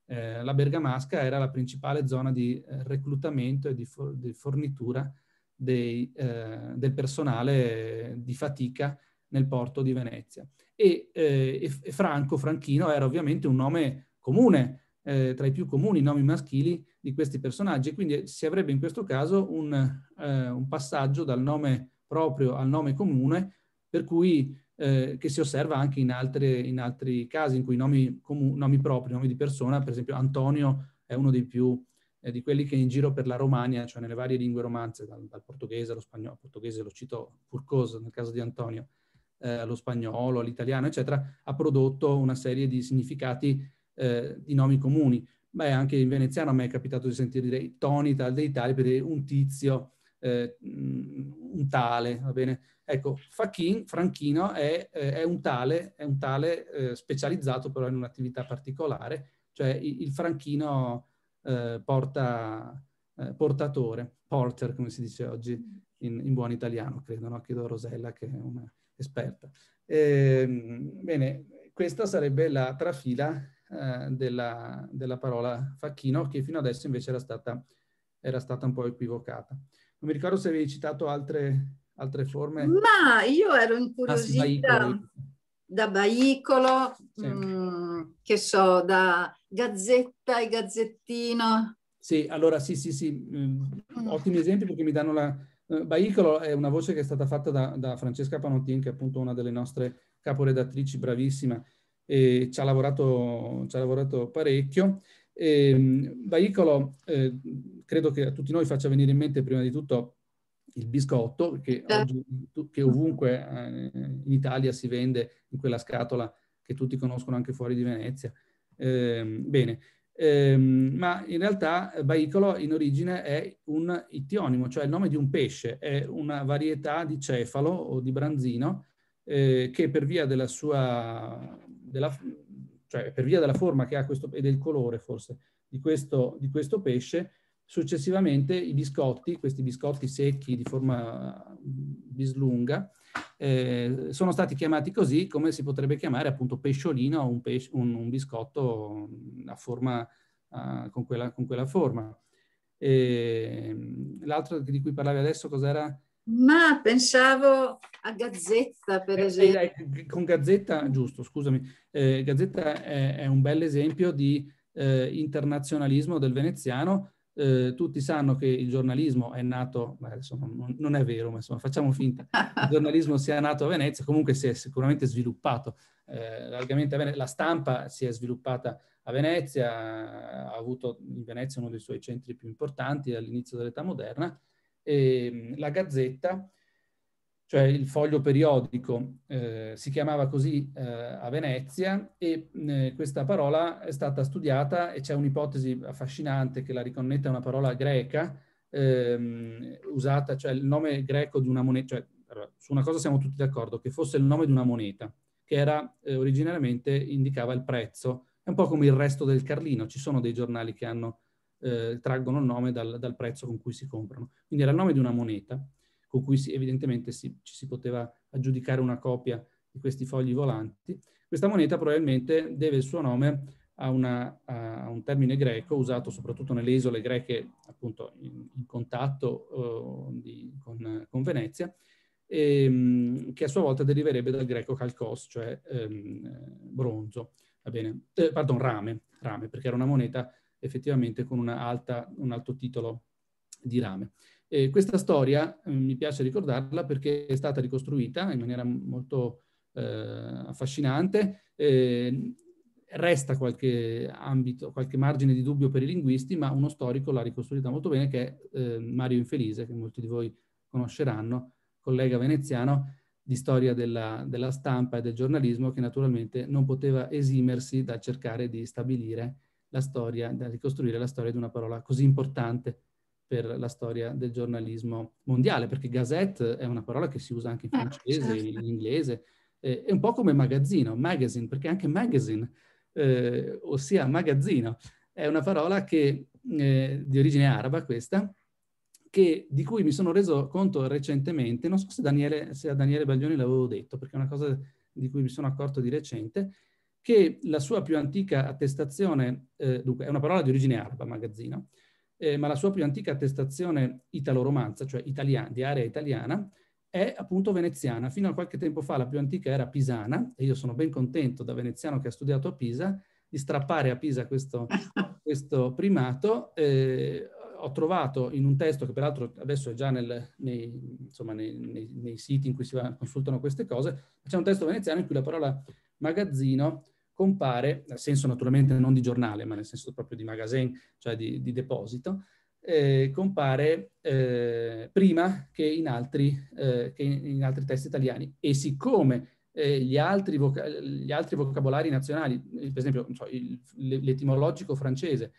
Eh, la bergamasca era la principale zona di eh, reclutamento e di, for di fornitura dei, eh, del personale di fatica nel porto di Venezia. E, eh, e, e Franco, Franchino, era ovviamente un nome comune, eh, tra i più comuni nomi maschili di questi personaggi, quindi si avrebbe in questo caso un, un passaggio dal nome proprio al nome comune, per cui eh, che si osserva anche in, altre, in, altri casi in cui nomi, comu- nomi propri, nomi di persona, per esempio Antonio è uno dei più eh, di quelli che in giro per la Romagna, cioè nelle varie lingue romanze, dal, dal portoghese allo spagnolo, portoghese lo cito Furcoso nel caso di Antonio, eh, allo spagnolo, all'italiano, eccetera, ha prodotto una serie di significati eh, di nomi comuni. Beh, anche in veneziano a me è capitato di sentire dire Toni, tal dei tali, per un tizio, eh, un tale, va bene? Ecco, Fachin, Franchino, è, eh, è, un tale, è un tale eh, specializzato però in un'attività particolare, cioè il, il Franchino eh, porta, eh, portatore, porter come si dice oggi in, in buon italiano, credo, no? chiedo a Rosella che è un'esperta. Ehm, bene, questa sarebbe la trafila eh, della, della, parola Facchino che fino adesso invece era stata, era stata un po' equivocata. Non mi ricordo se avevi citato altre, altre forme. Ma io ero incuriosita ah, sì, da Baicolo, sì. Mm, che so, da Gazzetta e Gazzettino. Sì, allora sì, sì, sì, mm, mm. ottimi esempi perché mi danno la... Eh, Baicolo è una voce che è stata fatta da, da Francesca Panotin, che è appunto una delle nostre caporedattrici, bravissima, e ci ha lavorato, ci ha lavorato parecchio. E, ehm, Baicolo, eh, credo che a tutti noi faccia venire in mente prima di tutto il biscotto, che, oggi, che ovunque eh, in Italia si vende in quella scatola che tutti conoscono anche fuori di Venezia. Eh, bene, ehm, ma in realtà eh, Baicolo in origine è un ittionimo, cioè il nome di un pesce, è una varietà di cefalo o di branzino eh, che per via della sua della, cioè per via della forma che ha questo, e del colore forse, di questo, di questo pesce, successivamente i biscotti, questi biscotti secchi di forma bislunga, eh, sono stati chiamati così come si potrebbe chiamare appunto pesciolino o un, pesce, un, un biscotto a forma, uh, con, quella, con, quella, forma. Ehm, l'altro di cui parlavi adesso cos'era? Ma pensavo a Gazzetta, per eh, eh esempio. con Gazzetta, giusto, scusami, eh, Gazzetta è, è, un bel esempio di eh, internazionalismo del veneziano. Eh, tutti sanno che il giornalismo è nato, beh, insomma, non, è vero, ma insomma, facciamo finta, il giornalismo sia nato a Venezia, comunque si è sicuramente sviluppato. Eh, largamente la stampa si è sviluppata a Venezia, ha avuto in Venezia uno dei suoi centri più importanti all'inizio dell'età moderna, e ehm, la Gazzetta, cioè il foglio periodico, eh, si chiamava così eh, a Venezia e mh, eh, questa parola è stata studiata e c'è un'ipotesi affascinante che la riconnette a una parola greca, ehm, usata, cioè il nome greco di una moneta, cioè su una cosa siamo tutti d'accordo, che fosse il nome di una moneta, che era eh, originariamente indicava il prezzo, è un po' come il resto del Carlino, ci sono dei giornali che hanno eh, traggono il nome dal, dal, prezzo con cui si comprano. Quindi era il nome di una moneta con cui si, evidentemente si, ci si poteva aggiudicare una copia di questi fogli volanti. Questa moneta probabilmente deve il suo nome a, una, a un termine greco usato soprattutto nelle isole greche appunto in, in contatto eh, di, con, con, Venezia, e, ehm, che a sua volta deriverebbe dal greco kalkos, cioè ehm, bronzo, va bene, eh, pardon, rame, rame, perché era una moneta effettivamente con alta, un alto titolo di rame. E questa storia eh, mi piace ricordarla perché è stata ricostruita in maniera molto eh, affascinante. Eh, resta qualche ambito, qualche margine di dubbio per i linguisti, ma uno storico l'ha ricostruita molto bene, che è eh, Mario Infelise, che molti di voi conosceranno, collega veneziano di storia della, della, stampa e del giornalismo, che naturalmente non poteva esimersi dal cercare di stabilire la storia, da ricostruire la storia di una parola così importante per la storia del giornalismo mondiale, perché gazette è una parola che si usa anche in eh, francese, eh, certo. in inglese, eh, è un po' come magazzino, magazine, perché anche magazine, eh, ossia magazzino, è una parola che, eh, di origine araba questa, che, di cui mi sono reso conto recentemente, non so se, Daniele, se a Daniele Baglioni l'avevo detto, perché è una cosa di cui mi sono accorto di recente, che la sua più antica attestazione, eh, dunque è una parola di origine araba, magazzino, eh, ma la sua più antica attestazione italo-romanza, cioè italiana, di area italiana, è appunto veneziana. Fino a qualche tempo fa la più antica era pisana, e io sono ben contento da veneziano che ha studiato a Pisa, di strappare a Pisa questo, questo primato. Eh, ho trovato in un testo che peraltro adesso è già nel, nei, insomma, nei, nei, nei, siti in cui si va, consultano queste cose, c'è un testo veneziano in cui la parola magazzino compare, nel senso naturalmente non di giornale, ma nel senso proprio di magazzin, cioè di, di deposito, eh, compare eh, prima che in, altri, eh, che in, altri, testi italiani. E siccome eh, gli altri, voca- gli, altri vocabolari nazionali, per esempio so, il, l'etimologico francese,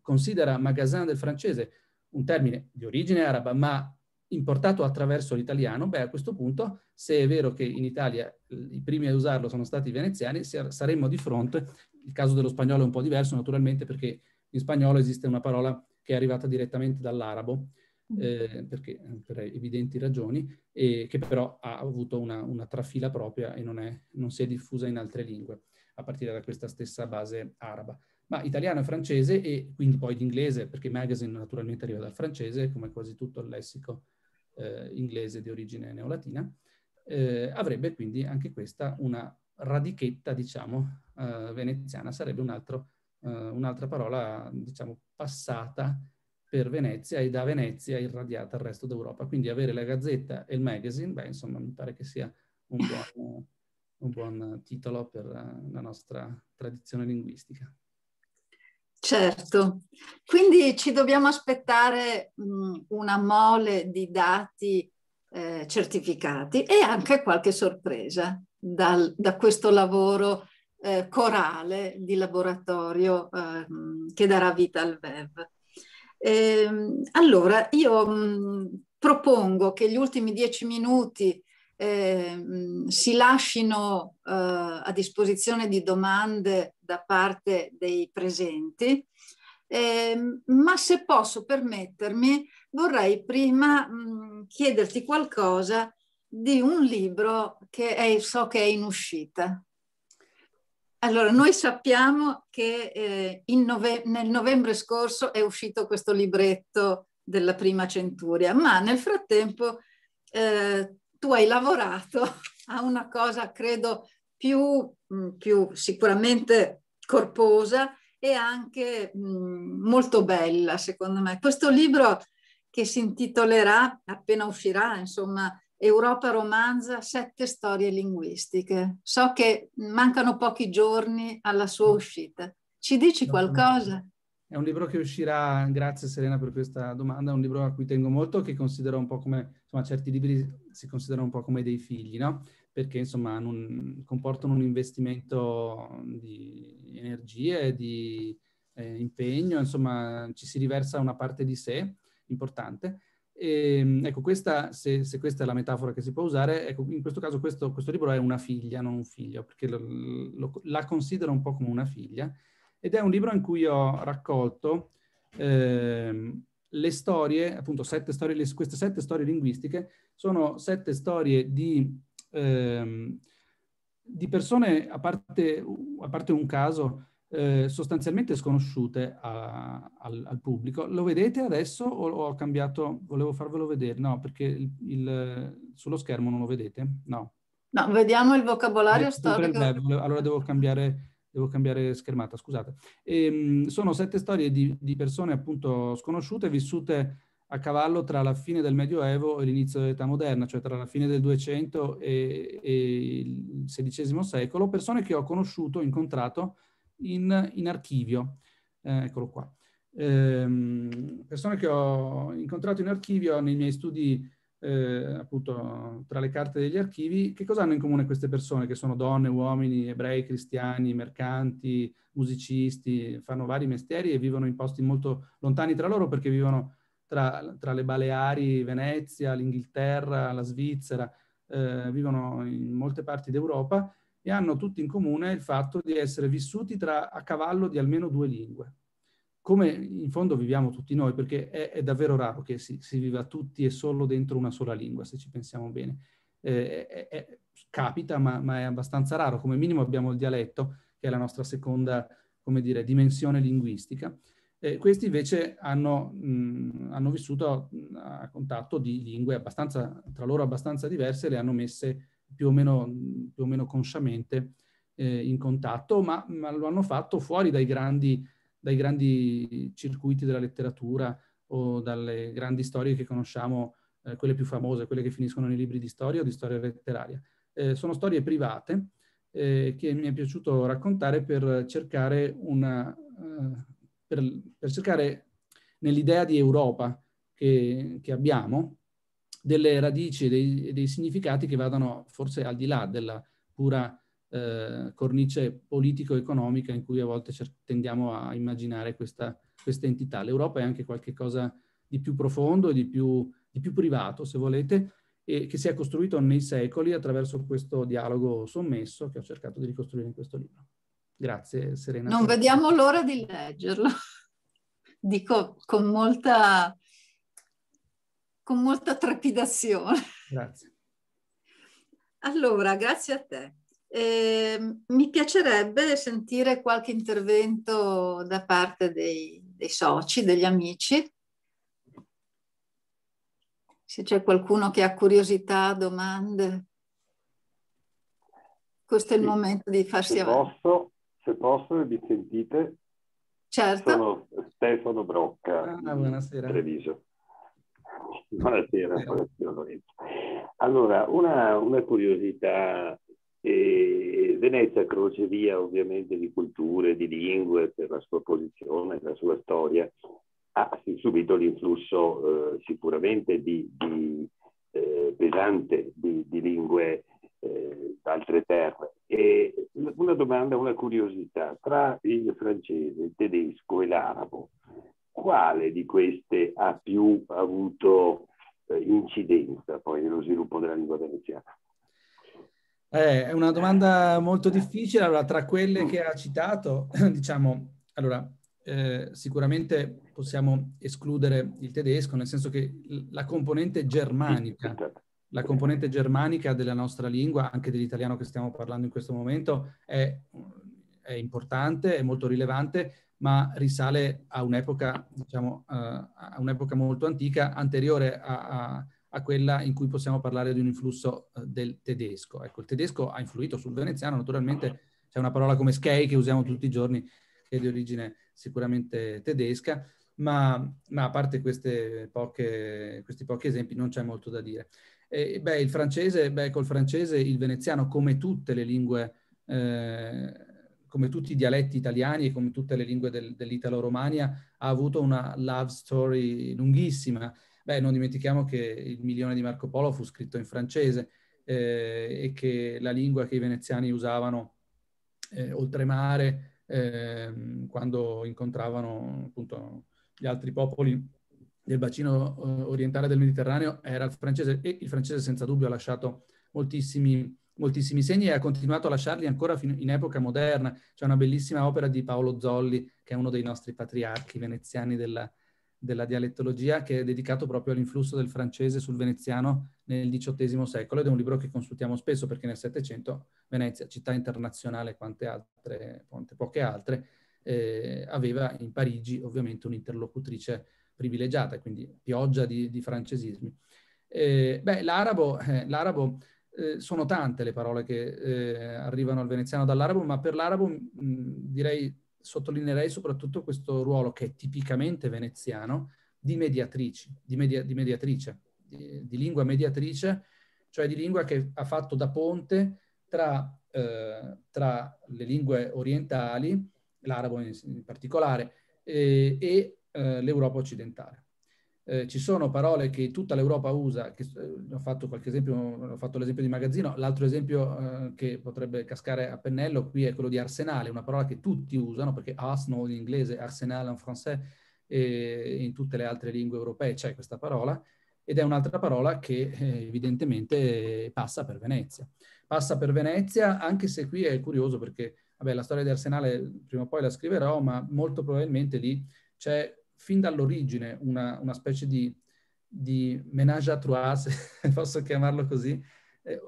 considera magasin del francese un termine di origine araba, ma importato attraverso l'italiano, beh a questo punto, se è vero che in Italia eh, i primi a usarlo sono stati i veneziani, saremmo di fronte, il caso dello spagnolo è un po' diverso naturalmente perché in spagnolo esiste una parola che è arrivata direttamente dall'arabo, mm. eh, perché, eh, per evidenti ragioni, e che però ha avuto una, una trafila propria e non, è, non si è diffusa in altre lingue, a partire da questa stessa base araba ma italiano e francese e quindi poi l'inglese, perché magazine naturalmente arriva dal francese, come quasi tutto il lessico eh, inglese di origine neolatina, eh, avrebbe quindi anche questa una radichetta, diciamo, eh, veneziana, sarebbe eh, un'altra parola, diciamo, passata per Venezia e da Venezia irradiata al resto d'Europa. Quindi avere la gazzetta e il magazine, beh, insomma, mi pare che sia un buon, un buon titolo per la nostra tradizione linguistica. Certo, quindi ci dobbiamo aspettare mh, una mole di dati eh, certificati e anche qualche sorpresa dal, da questo lavoro eh, corale di laboratorio eh, che darà vita al VEV. E, ehm, allora, io mh, propongo che gli ultimi dieci minuti mh, ehm, si lasciano eh, a disposizione di domande da parte dei presenti, eh, ma se posso permettermi vorrei prima mh, chiederti qualcosa di un libro che è, so che è in uscita. Allora, noi sappiamo che eh, nove nel novembre scorso è uscito questo libretto della prima centuria, ma nel frattempo eh, tu hai lavorato a una cosa, credo, più, mm, più sicuramente corposa e anche mh, mm, molto bella, secondo me. Questo libro che si intitolerà, appena uscirà, insomma, Europa romanza, sette storie linguistiche. So che mancano pochi giorni alla sua uscita. Ci dici qualcosa? È un libro che uscirà, grazie Serena per questa domanda, è un libro a cui tengo molto, che considero un po' come, insomma, certi libri si considerano un po' come dei figli, no? perché insomma hanno comportano un investimento di energie, di eh, impegno, insomma ci si riversa una parte di sé importante. E, ehm, ecco, questa, se, se, questa è la metafora che si può usare, ecco, in questo caso questo, questo, libro è una figlia, non un figlio, perché lo, lo, la considero un po' come una figlia, ed è un libro in cui ho raccolto eh, le storie, appunto sette storie, le, queste sette storie linguistiche sono sette storie di ehm, di persone, a parte, a parte un caso, eh, sostanzialmente sconosciute a, al, al, pubblico. Lo vedete adesso o, o, ho cambiato? Volevo farvelo vedere, no, perché il, il, sullo schermo non lo vedete? No. No, vediamo il vocabolario eh, storico. Il allora devo cambiare, devo cambiare schermata, scusate. E, ehm, sono sette storie di, di persone appunto sconosciute, vissute a cavallo tra la fine del Medioevo e l'inizio dell'età moderna, cioè tra la fine del 200 e, e il XVI secolo, persone che ho conosciuto, incontrato in, in archivio. Eh, eccolo qua. Eh, persone che ho incontrato in archivio nei miei studi, eh, appunto, tra le carte degli archivi. Che cosa hanno in comune queste persone, che sono donne, uomini, ebrei, cristiani, mercanti, musicisti, fanno vari mestieri e vivono in posti molto lontani tra loro perché vivono tra, tra le Baleari, Venezia, l'Inghilterra, la Svizzera, eh, vivono in molte parti d'Europa e hanno tutti in comune il fatto di essere vissuti tra, a cavallo di almeno due lingue. Come in fondo viviamo tutti noi, perché è, è davvero raro che si, si, viva tutti e solo dentro una sola lingua, se ci pensiamo bene. Eh, è, è, capita, ma, ma, è abbastanza raro. Come minimo abbiamo il dialetto, che è la nostra seconda, come dire, dimensione linguistica. Eh, questi invece hanno, mh, hanno, vissuto a contatto di lingue tra loro abbastanza diverse, le hanno messe più o meno, più o meno consciamente eh, in contatto, ma, ma, lo hanno fatto fuori dai grandi, dai grandi, circuiti della letteratura o dalle grandi storie che conosciamo, eh, quelle più famose, quelle che finiscono nei libri di storia o di storia letteraria. Eh, sono storie private eh, che mi è piaciuto raccontare per cercare una eh, per, per cercare nell'idea di Europa che, che abbiamo delle radici e dei, dei, significati che vadano forse al di là della pura eh, cornice politico-economica in cui a volte tendiamo a immaginare questa, questa entità. L'Europa è anche qualcosa di più profondo e di più, di più privato, se volete, e che si è costruito nei secoli attraverso questo dialogo sommesso che ho cercato di ricostruire in questo libro. Grazie Serena. Non vediamo l'ora di leggerlo. Dico con molta, con molta trepidazione. Grazie. Allora, grazie a te. Eh, mi piacerebbe sentire qualche intervento da parte dei, dei soci, degli amici. Se c'è qualcuno che ha curiosità, domande, questo è il sì. momento di farsi avanti. Posso? se posso e mi sentite? Certo. Sono Stefano Brocca. Ah, buonasera. Treviso. Buonasera, buonasera Allora, una, una curiosità. Eh, Venezia crocevia ovviamente di culture, di lingue per la sua posizione, la sua storia, ha subito l'influsso eh, sicuramente di, di, eh, pesante di, di lingue eh, da altre terre. E una domanda, una curiosità, tra il francese, il tedesco e l'arabo, quale di queste ha più avuto eh, incidenza poi nello sviluppo della lingua veneziana? Eh, è una domanda molto difficile. Allora, tra quelle che ha citato, diciamo, allora, eh, sicuramente possiamo escludere il tedesco, nel senso che la componente germanica la componente germanica della nostra lingua, anche dell'italiano che stiamo parlando in questo momento, è, è importante, è molto rilevante, ma risale a un'epoca, diciamo, uh, a un'epoca molto antica, anteriore a, a, a, quella in cui possiamo parlare di un influsso uh, del tedesco. Ecco, il tedesco ha influito sul veneziano, naturalmente c'è una parola come skei che usiamo tutti i giorni, che è di origine sicuramente tedesca, ma, ma a parte queste poche, questi pochi esempi non c'è molto da dire. Eh, beh, il francese, beh, col francese il veneziano, come tutte le lingue, eh, come tutti i dialetti italiani e come tutte le lingue del, dellitalo romania ha avuto una love story lunghissima. Beh, non dimentichiamo che il milione di Marco Polo fu scritto in francese eh, e che la lingua che i veneziani usavano eh, oltremare ehm, quando incontravano appunto gli altri popoli del bacino eh, orientale del Mediterraneo era il francese e il francese senza dubbio ha lasciato moltissimi, moltissimi segni e ha continuato a lasciarli ancora in epoca moderna. C'è una bellissima opera di Paolo Zolli, che è uno dei nostri patriarchi veneziani della, della dialettologia, che è dedicato proprio all'influsso del francese sul veneziano nel XVIII secolo ed è un libro che consultiamo spesso perché nel Settecento Venezia, città internazionale quante altre, quante poche altre, eh, aveva in Parigi ovviamente un'interlocutrice privilegiata, quindi pioggia di, di francesismi. Eh, beh, l'arabo, eh, l'arabo eh, sono tante le parole che eh, arrivano al veneziano dall'arabo, ma per l'arabo mh, mm, direi, sottolineerei soprattutto questo ruolo che è tipicamente veneziano di mediatrice, di, media, di, mediatrice, di, di lingua mediatrice, cioè di lingua che ha fatto da ponte tra, eh, tra le lingue orientali, l'arabo in, in particolare, eh, e eh, l'Europa occidentale. Eh, ci sono parole che tutta l'Europa usa, che, eh, ho fatto qualche esempio, ho fatto l'esempio di magazzino, l'altro esempio eh, che potrebbe cascare a pennello qui è quello di arsenale, una parola che tutti usano perché arsenal in inglese, arsenale in français e in tutte le altre lingue europee c'è questa parola ed è un'altra parola che eh, evidentemente passa per Venezia. Passa per Venezia anche se qui è curioso perché vabbè, la storia di arsenale prima o poi la scriverò, ma molto probabilmente lì c'è fin dall'origine una, una specie di, di menage à trois, se posso chiamarlo così, eh,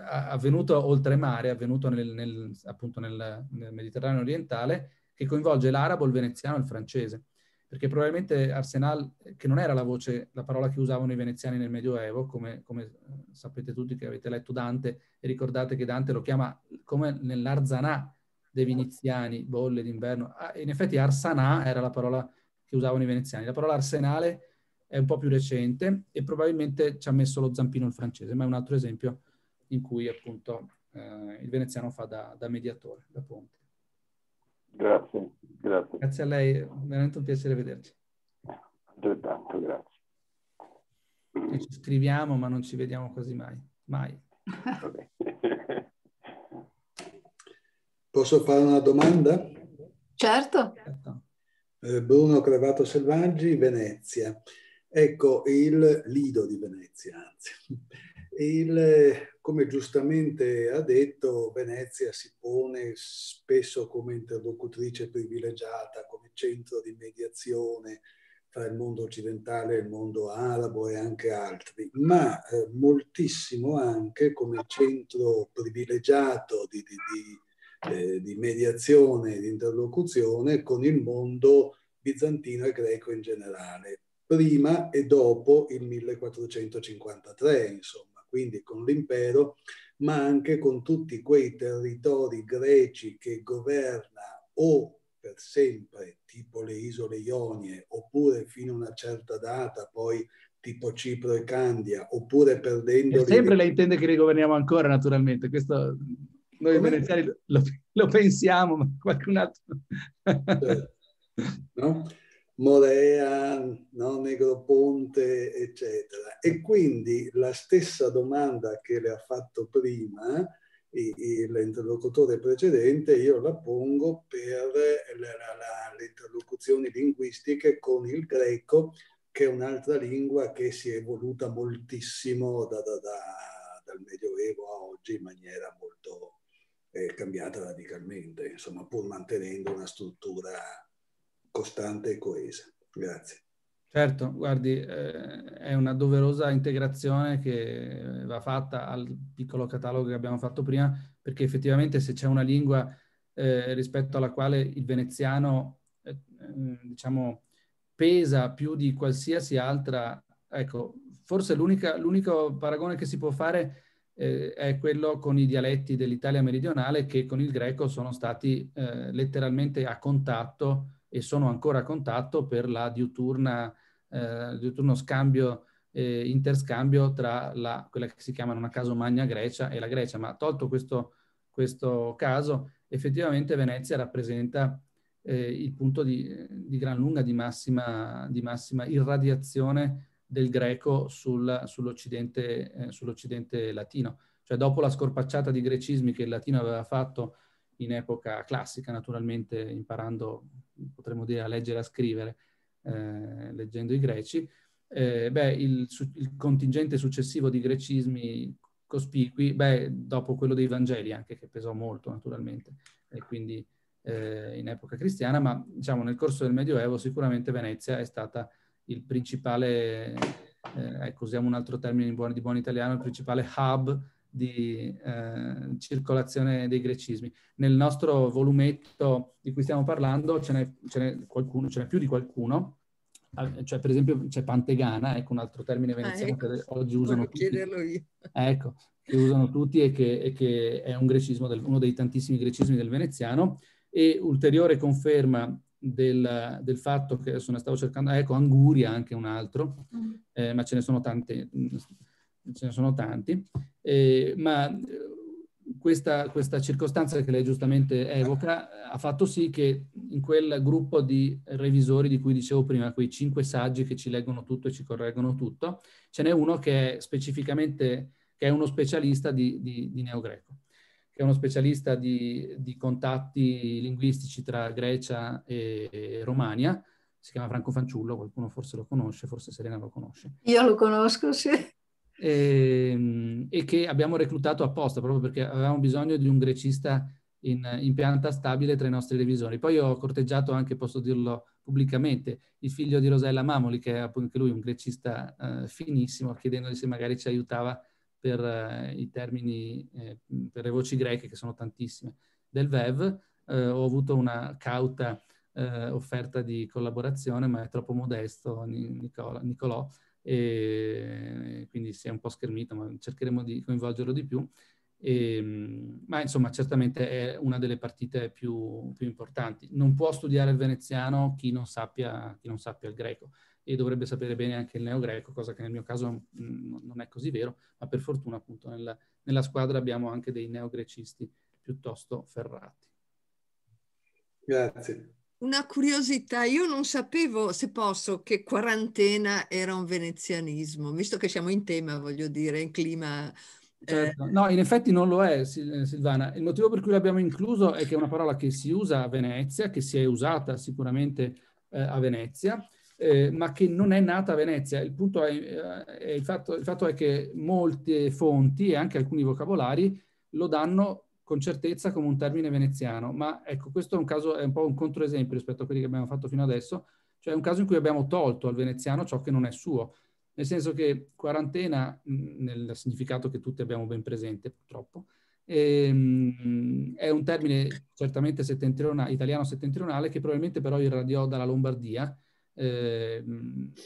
avvenuto oltremare, avvenuto nel, nel, appunto nel, nel, Mediterraneo orientale, che coinvolge l'arabo, il veneziano e il francese. Perché probabilmente Arsenal, che non era la voce, la parola che usavano i veneziani nel Medioevo, come, come sapete tutti che avete letto Dante e ricordate che Dante lo chiama come nell'Arzanà dei veneziani, bolle d'inverno. Ah, in effetti arsanà era la parola che usavano i veneziani. La parola arsenale è un po' più recente e probabilmente ci ha messo lo zampino il francese, ma è un altro esempio in cui appunto eh, il veneziano fa da, da mediatore, da ponte. Grazie, grazie. Grazie a lei, è veramente un piacere vederci. Altrettanto, grazie. E ci scriviamo ma non ci vediamo quasi mai, mai. Posso fare una domanda? Certo. certo. Eh, Bruno Crevato Selvaggi, Venezia. Ecco, il Lido di Venezia, anzi. Il, come giustamente ha detto, Venezia si pone spesso come interlocutrice privilegiata, come centro di mediazione tra il mondo occidentale, il mondo arabo e anche altri, ma eh, moltissimo anche come centro privilegiato di, di, di eh, di mediazione, e di interlocuzione con il mondo bizantino e greco in generale, prima e dopo il 1453, insomma, quindi con l'impero, ma anche con tutti quei territori greci che governa o per sempre, tipo le isole Ionie, oppure fino a una certa data, poi tipo Cipro e Candia, oppure perdendo... sempre le intende che li governiamo ancora, naturalmente, questo noi Come... veneziani lo, lo, pensiamo, ma qualcun altro... no? Certo, Morea, no? Negroponte, eccetera. E quindi la stessa domanda che le ha fatto prima l'interlocutore precedente, io la pongo per la, la, la, le interlocuzioni linguistiche con il greco, che è un'altra lingua che si è evoluta moltissimo da, da, da, dal Medioevo a oggi in maniera molto, è cambiata radicalmente, insomma, pur mantenendo una struttura costante e coesa. Grazie. Certo, guardi, eh, è una doverosa integrazione che va fatta al piccolo catalogo che abbiamo fatto prima, perché effettivamente se c'è una lingua eh, rispetto alla quale il veneziano, eh, eh diciamo, pesa più di qualsiasi altra, ecco, forse l'unico paragone che si può fare è eh, è quello con i dialetti dell'Italia meridionale che con il greco sono stati eh, letteralmente a contatto e sono ancora a contatto per la diuturna, eh, diuturno scambio, eh, interscambio tra la, quella che si chiama non a caso Magna Grecia e la Grecia. Ma tolto questo, questo caso, effettivamente Venezia rappresenta eh, il punto di, di, gran lunga di massima, di massima irradiazione del greco sul, sull'Occidente, eh, sull'Occidente latino. Cioè dopo la scorpacciata di grecismi che il latino aveva fatto in epoca classica, naturalmente imparando, potremmo dire, a leggere e a scrivere, eh, leggendo i greci, eh, beh, il, il, contingente successivo di grecismi cospicui, beh, dopo quello dei Vangeli anche, che pesò molto naturalmente, e quindi eh, in epoca cristiana, ma diciamo nel corso del Medioevo sicuramente Venezia è stata il principale, eh, ecco usiamo un altro termine buone, di buon italiano, il principale hub di eh, circolazione dei grecismi. Nel nostro volumetto di cui stiamo parlando ce n'è, ce n'è, qualcuno, ce n'è più di qualcuno, cioè per esempio c'è Pantegana, ecco un altro termine ah, veneziano ah, ecco, che oggi usano tutti. Ecco, che usano tutti e che, e che è un grecismo del, uno dei tantissimi grecismi del veneziano e ulteriore conferma del, del, fatto che adesso ne stavo cercando, ah, ecco Anguria anche un altro, mm. eh, ma ce ne sono tanti, mm, ce ne sono tanti, eh, ma eh, questa, questa, circostanza che lei giustamente evoca eh, ha fatto sì che in quel gruppo di revisori di cui dicevo prima, quei cinque saggi che ci leggono tutto e ci correggono tutto, ce n'è uno che è specificamente, che è uno specialista di, di, di neogreco che è uno specialista di, di contatti linguistici tra Grecia e, e Romagna, si chiama Franco Fanciullo, qualcuno forse lo conosce, forse Serena lo conosce. Io lo conosco, sì. E, ehm, e che abbiamo reclutato apposta proprio perché avevamo bisogno di un grecista in, in, pianta stabile tra i nostri revisori. Poi ho corteggiato anche, posso dirlo pubblicamente, il figlio di Rosella Mamoli, che è appunto anche lui un grecista eh, finissimo, chiedendogli se magari ci aiutava per eh, i termini, eh, per le voci greche, che sono tantissime, del VEV. Eh, ho avuto una cauta eh, offerta di collaborazione, ma è troppo modesto Nicola, Nicolò, e quindi si è un po' schermito, ma cercheremo di coinvolgerlo di più. E, ehm, ma insomma, certamente è una delle partite più, più, importanti. Non può studiare il veneziano chi non sappia, chi non sappia il greco e dovrebbe sapere bene anche il neogreco, cosa che nel mio caso mh, mm, non è così vero, ma per fortuna appunto nella, nella squadra abbiamo anche dei neogrecisti piuttosto ferrati. Grazie. Una curiosità, io non sapevo, se posso, che quarantena era un venezianismo, visto che siamo in tema, voglio dire, in clima... Eh. Certo. No, in effetti non lo è, eh, Silvana. Il motivo per cui l'abbiamo incluso è che è una parola che si usa a Venezia, che si è usata sicuramente eh, a Venezia, eh, ma che non è nata a Venezia. Il punto è, eh, è il, fatto, il, fatto, è che molte fonti e anche alcuni vocabolari lo danno con certezza come un termine veneziano, ma ecco, questo è un caso, è un po' un controesempio rispetto a quelli che abbiamo fatto fino adesso, cioè un caso in cui abbiamo tolto al veneziano ciò che non è suo, nel senso che quarantena, nel significato che tutti abbiamo ben presente purtroppo, ehm, è un termine certamente settentriona, italiano settentrionale che probabilmente però irradiò dalla Lombardia eh,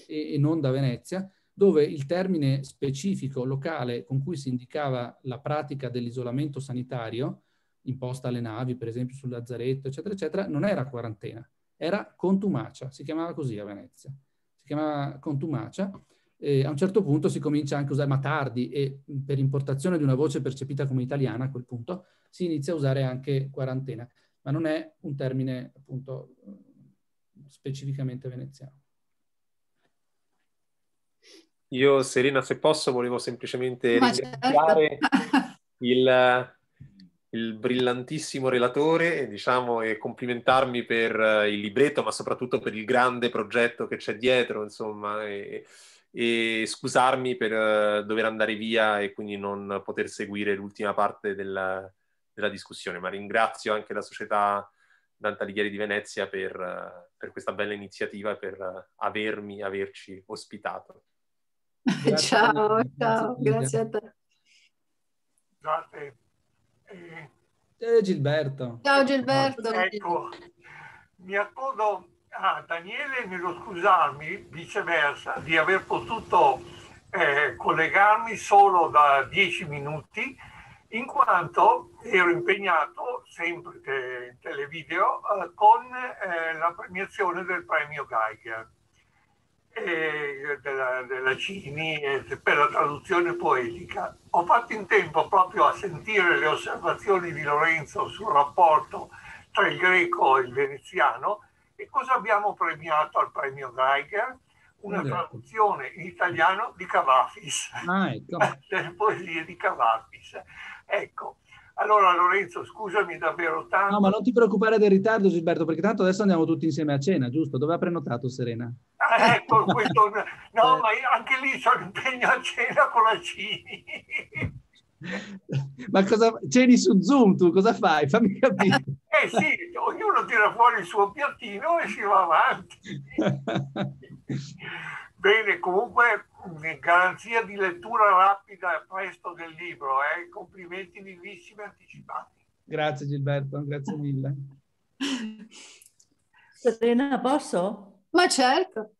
e, e non da Venezia, dove il termine specifico locale con cui si indicava la pratica dell'isolamento sanitario, imposta alle navi, per esempio sul Lazzaretto, eccetera, eccetera, non era quarantena, era contumacia, si chiamava così a Venezia. Si chiamava contumacia. E eh, a un certo punto si comincia anche a usare, ma tardi, e per importazione di una voce percepita come italiana a quel punto, si inizia a usare anche quarantena, ma non è un termine appunto specificamente veneziano. Io, Serena, se posso, volevo semplicemente Ma certo. ringraziare il, il brillantissimo relatore diciamo, e complimentarmi per eh, il libretto, ma soprattutto per il grande progetto che c'è dietro, insomma, e, e scusarmi per eh, dover andare via e quindi non poter seguire l'ultima parte della, della discussione, ma ringrazio anche la società Dante Alighieri di Venezia per, eh, per questa bella iniziativa e per eh, avermi, averci ospitato. Grazie. Ciao, ciao, grazie a te. Eh, ciao Eh, Gilberto. Ciao Gilberto. Ecco, mi accodo a ah, Daniele nello scusarmi, viceversa, di aver potuto eh, collegarmi solo da dieci minuti in quanto ero impegnato, sempre te, in televideo, eh, con eh, la premiazione del premio Geiger eh, della, della, Cini eh, per la traduzione poetica. Ho fatto in tempo proprio a sentire le osservazioni di Lorenzo sul rapporto tra il greco e il veneziano e cosa abbiamo premiato al premio Geiger? una traduzione in italiano di Cavafis, ah, ecco. delle poesie di Cavafis. Ecco, allora Lorenzo, scusami davvero tanto. No, ma non ti preoccupare del ritardo, Gilberto, perché tanto adesso andiamo tutti insieme a cena, giusto? Dove ha prenotato Serena? Ah, ecco, questo... no, eh. ma anche lì sono impegno a cena con la Cini. ma cosa ceni su Zoom tu? Cosa fai? Fammi capire. Eh sì, ognuno tira fuori il suo piattino e si va avanti. Bene, comunque garanzia di lettura rapida presto del libro, eh? complimenti vivissimi anticipati. Grazie Gilberto, grazie mille. Serena, posso? Ma certo.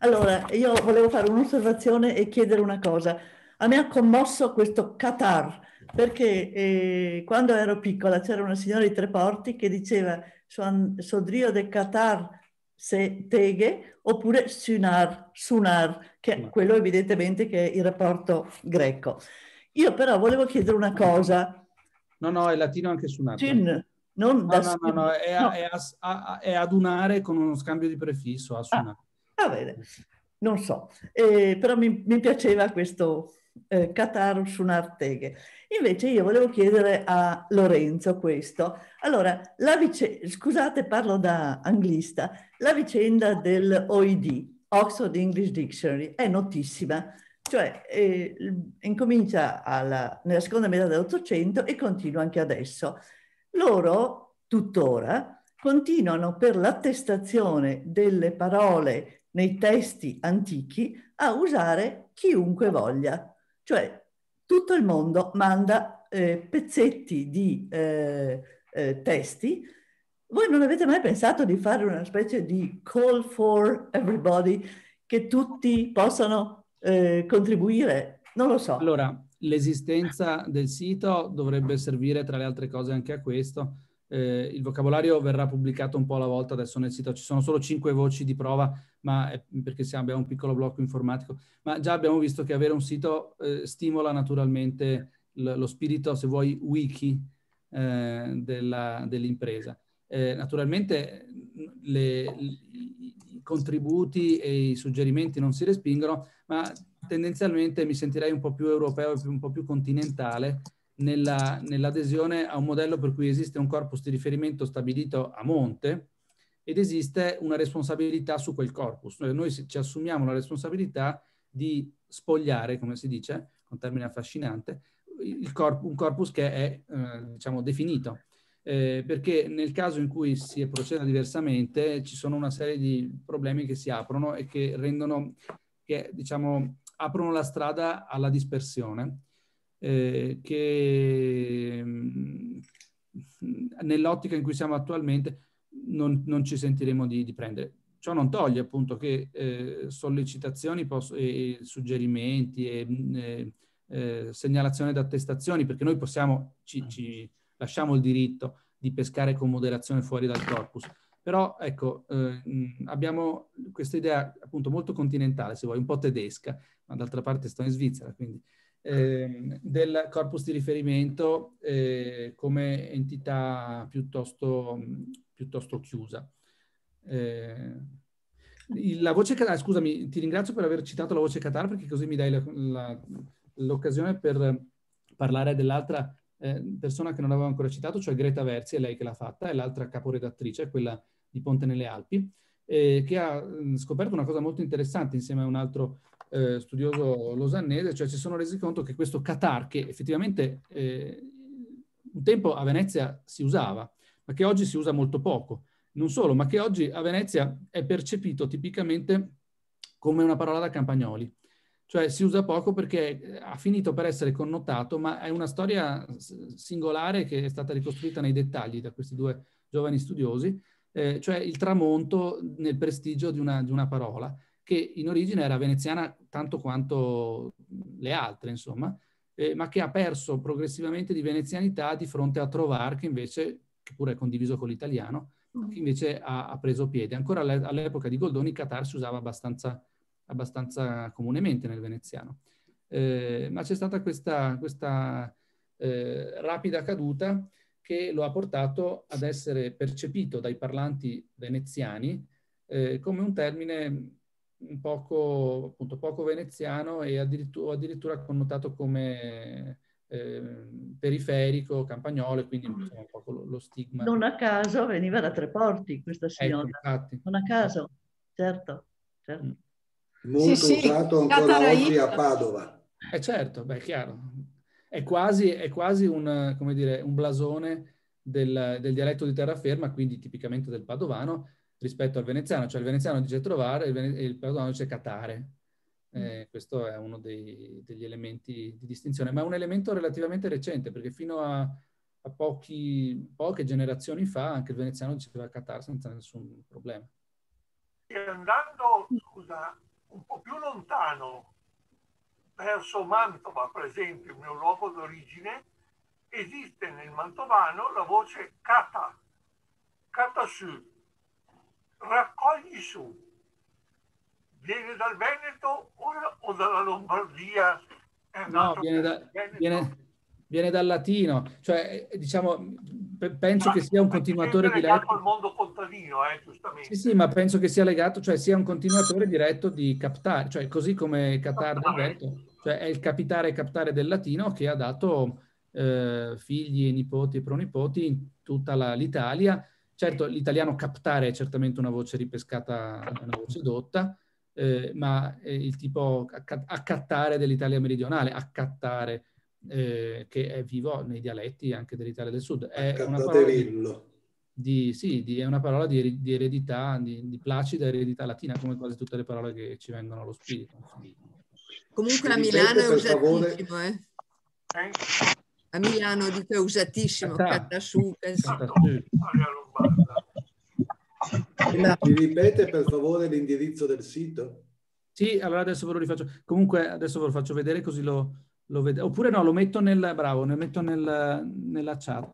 Allora, io volevo fare un'osservazione e chiedere una cosa. A me ha commosso questo Qatar, perché eh, quando ero piccola c'era una signora di Tre Porti che diceva Sodrio de Qatar, se teghe, oppure sunar, sunar, che è quello evidentemente che è il rapporto greco. Io però volevo chiedere una cosa. No, no, è latino anche sunar. Cin, non no, no, no, no, è, no. È, a, è adunare con uno scambio di prefisso, a ah, sunar. Ah, va bene, non so, eh, però mi, mi piaceva questo, eh, Qatar Sunarteghe. Invece io volevo chiedere a Lorenzo questo. Allora, vicenda, scusate, parlo da anglista, la vicenda dell'OID, Oxford English Dictionary, è notissima, cioè eh, incomincia alla, nella seconda metà dell'Ottocento e continua anche adesso. Loro, tuttora, continuano per l'attestazione delle parole nei testi antichi a usare chiunque voglia, cioè tutto il mondo manda eh, pezzetti di eh, eh, testi. Voi non avete mai pensato di fare una specie di call for everybody che tutti possano eh, contribuire? Non lo so. Allora, l'esistenza del sito dovrebbe servire tra le altre cose anche a questo eh, il vocabolario verrà pubblicato un po' alla volta adesso nel sito, ci sono solo cinque voci di prova, ma è perché siamo, abbiamo un piccolo blocco informatico, ma già abbiamo visto che avere un sito eh, stimola naturalmente l- lo spirito, se vuoi, wiki eh, della, dell'impresa. Eh, naturalmente le, i contributi e i suggerimenti non si respingono, ma tendenzialmente mi sentirei un po' più europeo, un po' più continentale nella, nell'adesione a un modello per cui esiste un corpus di riferimento stabilito a monte ed esiste una responsabilità su quel corpus. Noi ci assumiamo la responsabilità di spogliare, come si dice, con termine affascinante, corp- un corpus che è eh, diciamo definito. Eh, perché nel caso in cui si proceda diversamente ci sono una serie di problemi che si aprono e che rendono, che diciamo aprono la strada alla dispersione eh, che mm, nell'ottica in cui siamo attualmente non, non ci sentiremo di, di, prendere. Ciò non toglie appunto che eh, sollecitazioni, posso, e, suggerimenti e, e mm, eh, eh segnalazione d'attestazioni, perché noi possiamo, ci, ci, lasciamo il diritto di pescare con moderazione fuori dal corpus. Però ecco, eh, mm, abbiamo questa idea appunto molto continentale, se vuoi, un po' tedesca, ma d'altra parte sto in Svizzera, quindi Ehm, del corpus di riferimento eh, come entità piuttosto, piuttosto chiusa. Eh, la voce Qatar, scusami, ti ringrazio per aver citato la voce Qatar perché così mi dai l'occasione per parlare dell'altra eh, persona che non avevo ancora citato, cioè Greta Verzi, è lei che l'ha fatta, è l'altra caporedattrice, quella di Ponte nelle Alpi, eh, che ha mm, scoperto una cosa molto interessante insieme a un altro eh, studioso losannese, cioè si sono resi conto che questo Qatar, che effettivamente eh, un tempo a Venezia si usava, ma che oggi si usa molto poco, non solo, ma che oggi a Venezia è percepito tipicamente come una parola da campagnoli. Cioè si usa poco perché eh, ha finito per essere connotato, ma è una storia singolare che è stata ricostruita nei dettagli da questi due giovani studiosi, eh, cioè il tramonto nel prestigio di una, di una parola che in origine era veneziana tanto quanto le altre, insomma, eh, ma che ha perso progressivamente di venezianità di fronte a Trovar, che invece, che pure è condiviso con l'italiano, mm. che invece ha, ha preso piede. Ancora all'epoca di Goldoni Qatar si usava abbastanza, abbastanza comunemente nel veneziano. Eh, ma c'è stata questa, questa eh, rapida caduta che lo ha portato ad essere percepito dai parlanti veneziani eh, come un termine poco, appunto, poco veneziano e addirittura, addirittura connotato come eh, periferico, campagnolo, quindi diciamo, un po' lo, lo, stigma. Non a caso veniva da tre porti questa ecco, signora. Ecco, non a caso, certo. certo. Mm. Molto sì, usato sì, ancora Cataraita. oggi a Padova. Eh certo, beh, chiaro. È quasi, è quasi un, dire, un, blasone del, del dialetto di terraferma, quindi tipicamente del padovano, rispetto al veneziano, cioè il veneziano dice trovare e il, il padovano dice catare. Mm. Eh, questo è uno dei, degli elementi di distinzione, ma è un elemento relativamente recente, perché fino a, a pochi, poche generazioni fa anche il veneziano diceva catare senza nessun problema. E andando, scusa, un po' più lontano, verso Mantova, per esempio, il mio luogo d'origine, esiste nel mantovano la voce cata, cata sud, raccogli su. Viene dal Veneto o, dalla Lombardia? No, viene, da, viene, viene, dal latino. Cioè, eh, diciamo, penso ma, che sia un continuatore diretto. È legato al mondo contadino, eh, giustamente. Sì, sì, ma penso che sia legato, cioè sia un continuatore diretto di captare, cioè così come Qatar ha detto, Cioè è il capitare e captare del latino che ha dato eh, figli, nipoti e pronipoti in tutta la, l'Italia Certo, l'italiano captare è certamente una voce ripescata, una voce dotta, eh, ma il tipo accattare dell'Italia meridionale, accattare, eh, che è vivo nei dialetti anche dell'Italia del Sud. È una parola di, di, sì, di, è una parola di, di eredità, di, placida eredità latina, come quasi tutte le parole che ci vengono allo spirito. Comunque a Milano è usatissimo, eh? eh? A Milano dico è usatissimo, ah, cattasù, penso. Cattasù. Mi ripete per favore l'indirizzo del sito? Sì, allora adesso ve lo rifaccio. Comunque adesso ve lo faccio vedere così lo, lo vedete. Oppure no, lo metto nel, bravo, lo metto nel, nella chat.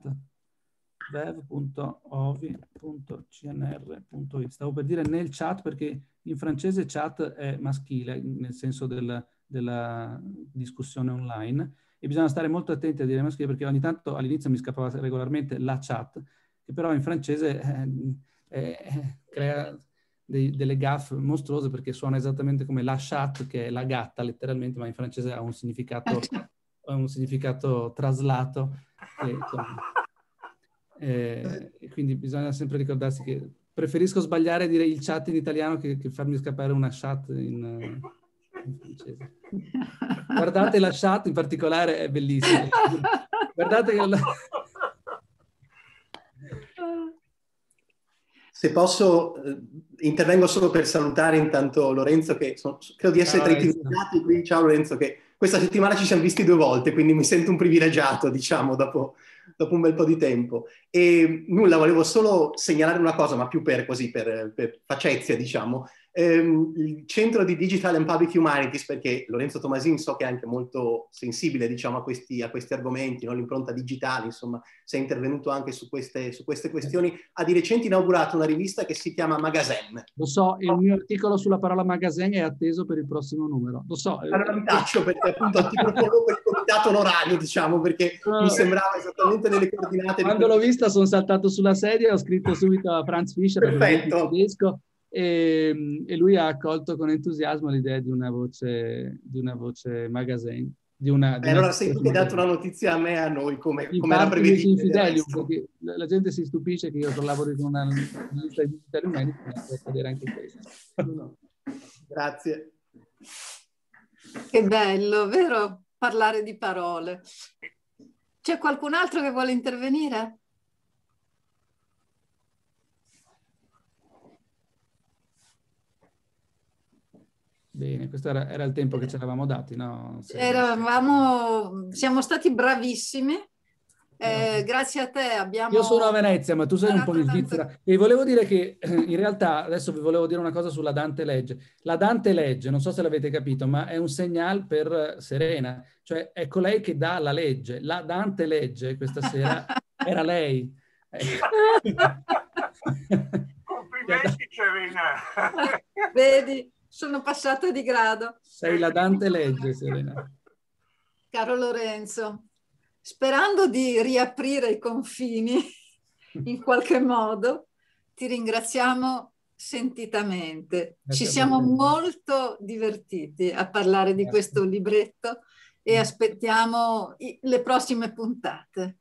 vev.ovi.cnr.it Stavo per dire nel chat perché in francese chat è maschile, nel senso del, della discussione online e bisogna stare molto attenti a dire maschile perché ogni tanto all'inizio mi scappava regolarmente la chat che però in francese eh, eh, eh, crea dei, delle gaffe mostruose perché suona esattamente come la chat, che è la gatta letteralmente, ma in francese ha un significato, ah, ha un significato traslato. E, insomma, cioè, eh, quindi bisogna sempre ricordarsi che preferisco sbagliare e dire il chat in italiano che, che farmi scappare una chat in, eh, in, francese. Guardate la chat in particolare, è bellissima. Guardate che... La... Se posso, eh, intervengo solo per salutare intanto Lorenzo, che sono, credo di essere Ciao, tra i privilegiati qui. Ciao Lorenzo, che questa settimana ci siamo visti due volte, quindi mi sento un privilegiato, diciamo, dopo, dopo un bel po' di tempo. E nulla, volevo solo segnalare una cosa, ma più per così, per, per facezia, diciamo, ehm, il centro di Digital and Public Humanities, perché Lorenzo Tomasin so che è anche molto sensibile diciamo, a, questi, a, questi, argomenti, no? l'impronta digitale, insomma, si è intervenuto anche su queste, su queste, questioni, ha di recente inaugurato una rivista che si chiama Magazine. Lo so, il mio articolo sulla parola magazine è atteso per il prossimo numero, lo so. Eh, allora mi taccio perché appunto ti propongo quel comitato onorario, diciamo, perché no. Ah. mi sembrava esattamente nelle coordinate. Quando di... l'ho vista sono saltato sulla sedia e ho scritto subito a Franz Fischer, Perfetto. tedesco, e, ehm, e lui ha accolto con entusiasmo l'idea di una voce, di una voce magazine. Di una, di eh, allora sei tu che hai dato la notizia a me e a noi, come, come era prevedibile. perché la, gente si stupisce che io collabori con una lista di Infidelium Medici, ma può accadere anche questo. Grazie. Che bello, vero? Parlare di parole. C'è qualcun altro che vuole intervenire? Bene, questo era, era il tempo che ci eravamo dati, no? Eravamo, siamo stati bravissimi. Eh, grazie a te abbiamo... Io sono a Venezia, ma tu sei un po' in Svizzera. Tante... E volevo dire che eh, in realtà, adesso vi volevo dire una cosa sulla Dante Legge. La Dante Legge, non so se l'avete capito, ma è un segnale per eh, Serena. Cioè è colei ecco che dà la legge. La Dante Legge questa sera era lei. Eh. Complimenti cioè, Serena! Vedi? Sono passata di grado. Sei la Dante Legge, Serena. Caro Lorenzo, sperando di riaprire i confini in qualche modo, ti ringraziamo sentitamente. Ci siamo molto divertiti a parlare di questo libretto e aspettiamo i, le prossime puntate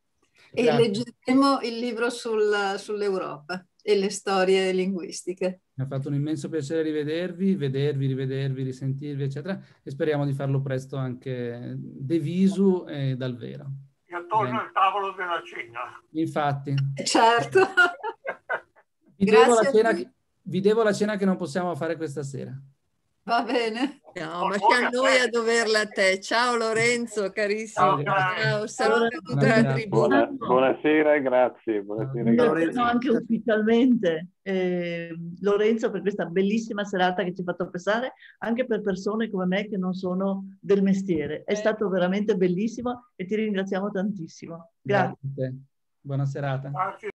Grazie. leggeremo il libro sul, sull'Europa e le storie linguistiche. Mi ha fatto un immenso piacere rivedervi, vedervi, rivedervi, risentirvi, eccetera, e speriamo di farlo presto anche de visu e dal vero. E attorno al tavolo della cena. Infatti. Certo. vi, devo cena vi devo la cena che non possiamo fare questa sera. Va bene. No, ma siamo noi a doverla a te. Ciao Lorenzo, carissimo. Ciao, saluto tutta la tribù. Buonasera e grazie. Buonasera, anche ufficialmente. Eh, Lorenzo per questa bellissima serata che ci ha fatto passare, anche per persone come me che non sono del mestiere. È eh. stato veramente bellissimo e ti ringraziamo tantissimo. Grazie. grazie. Buona serata. Grazie.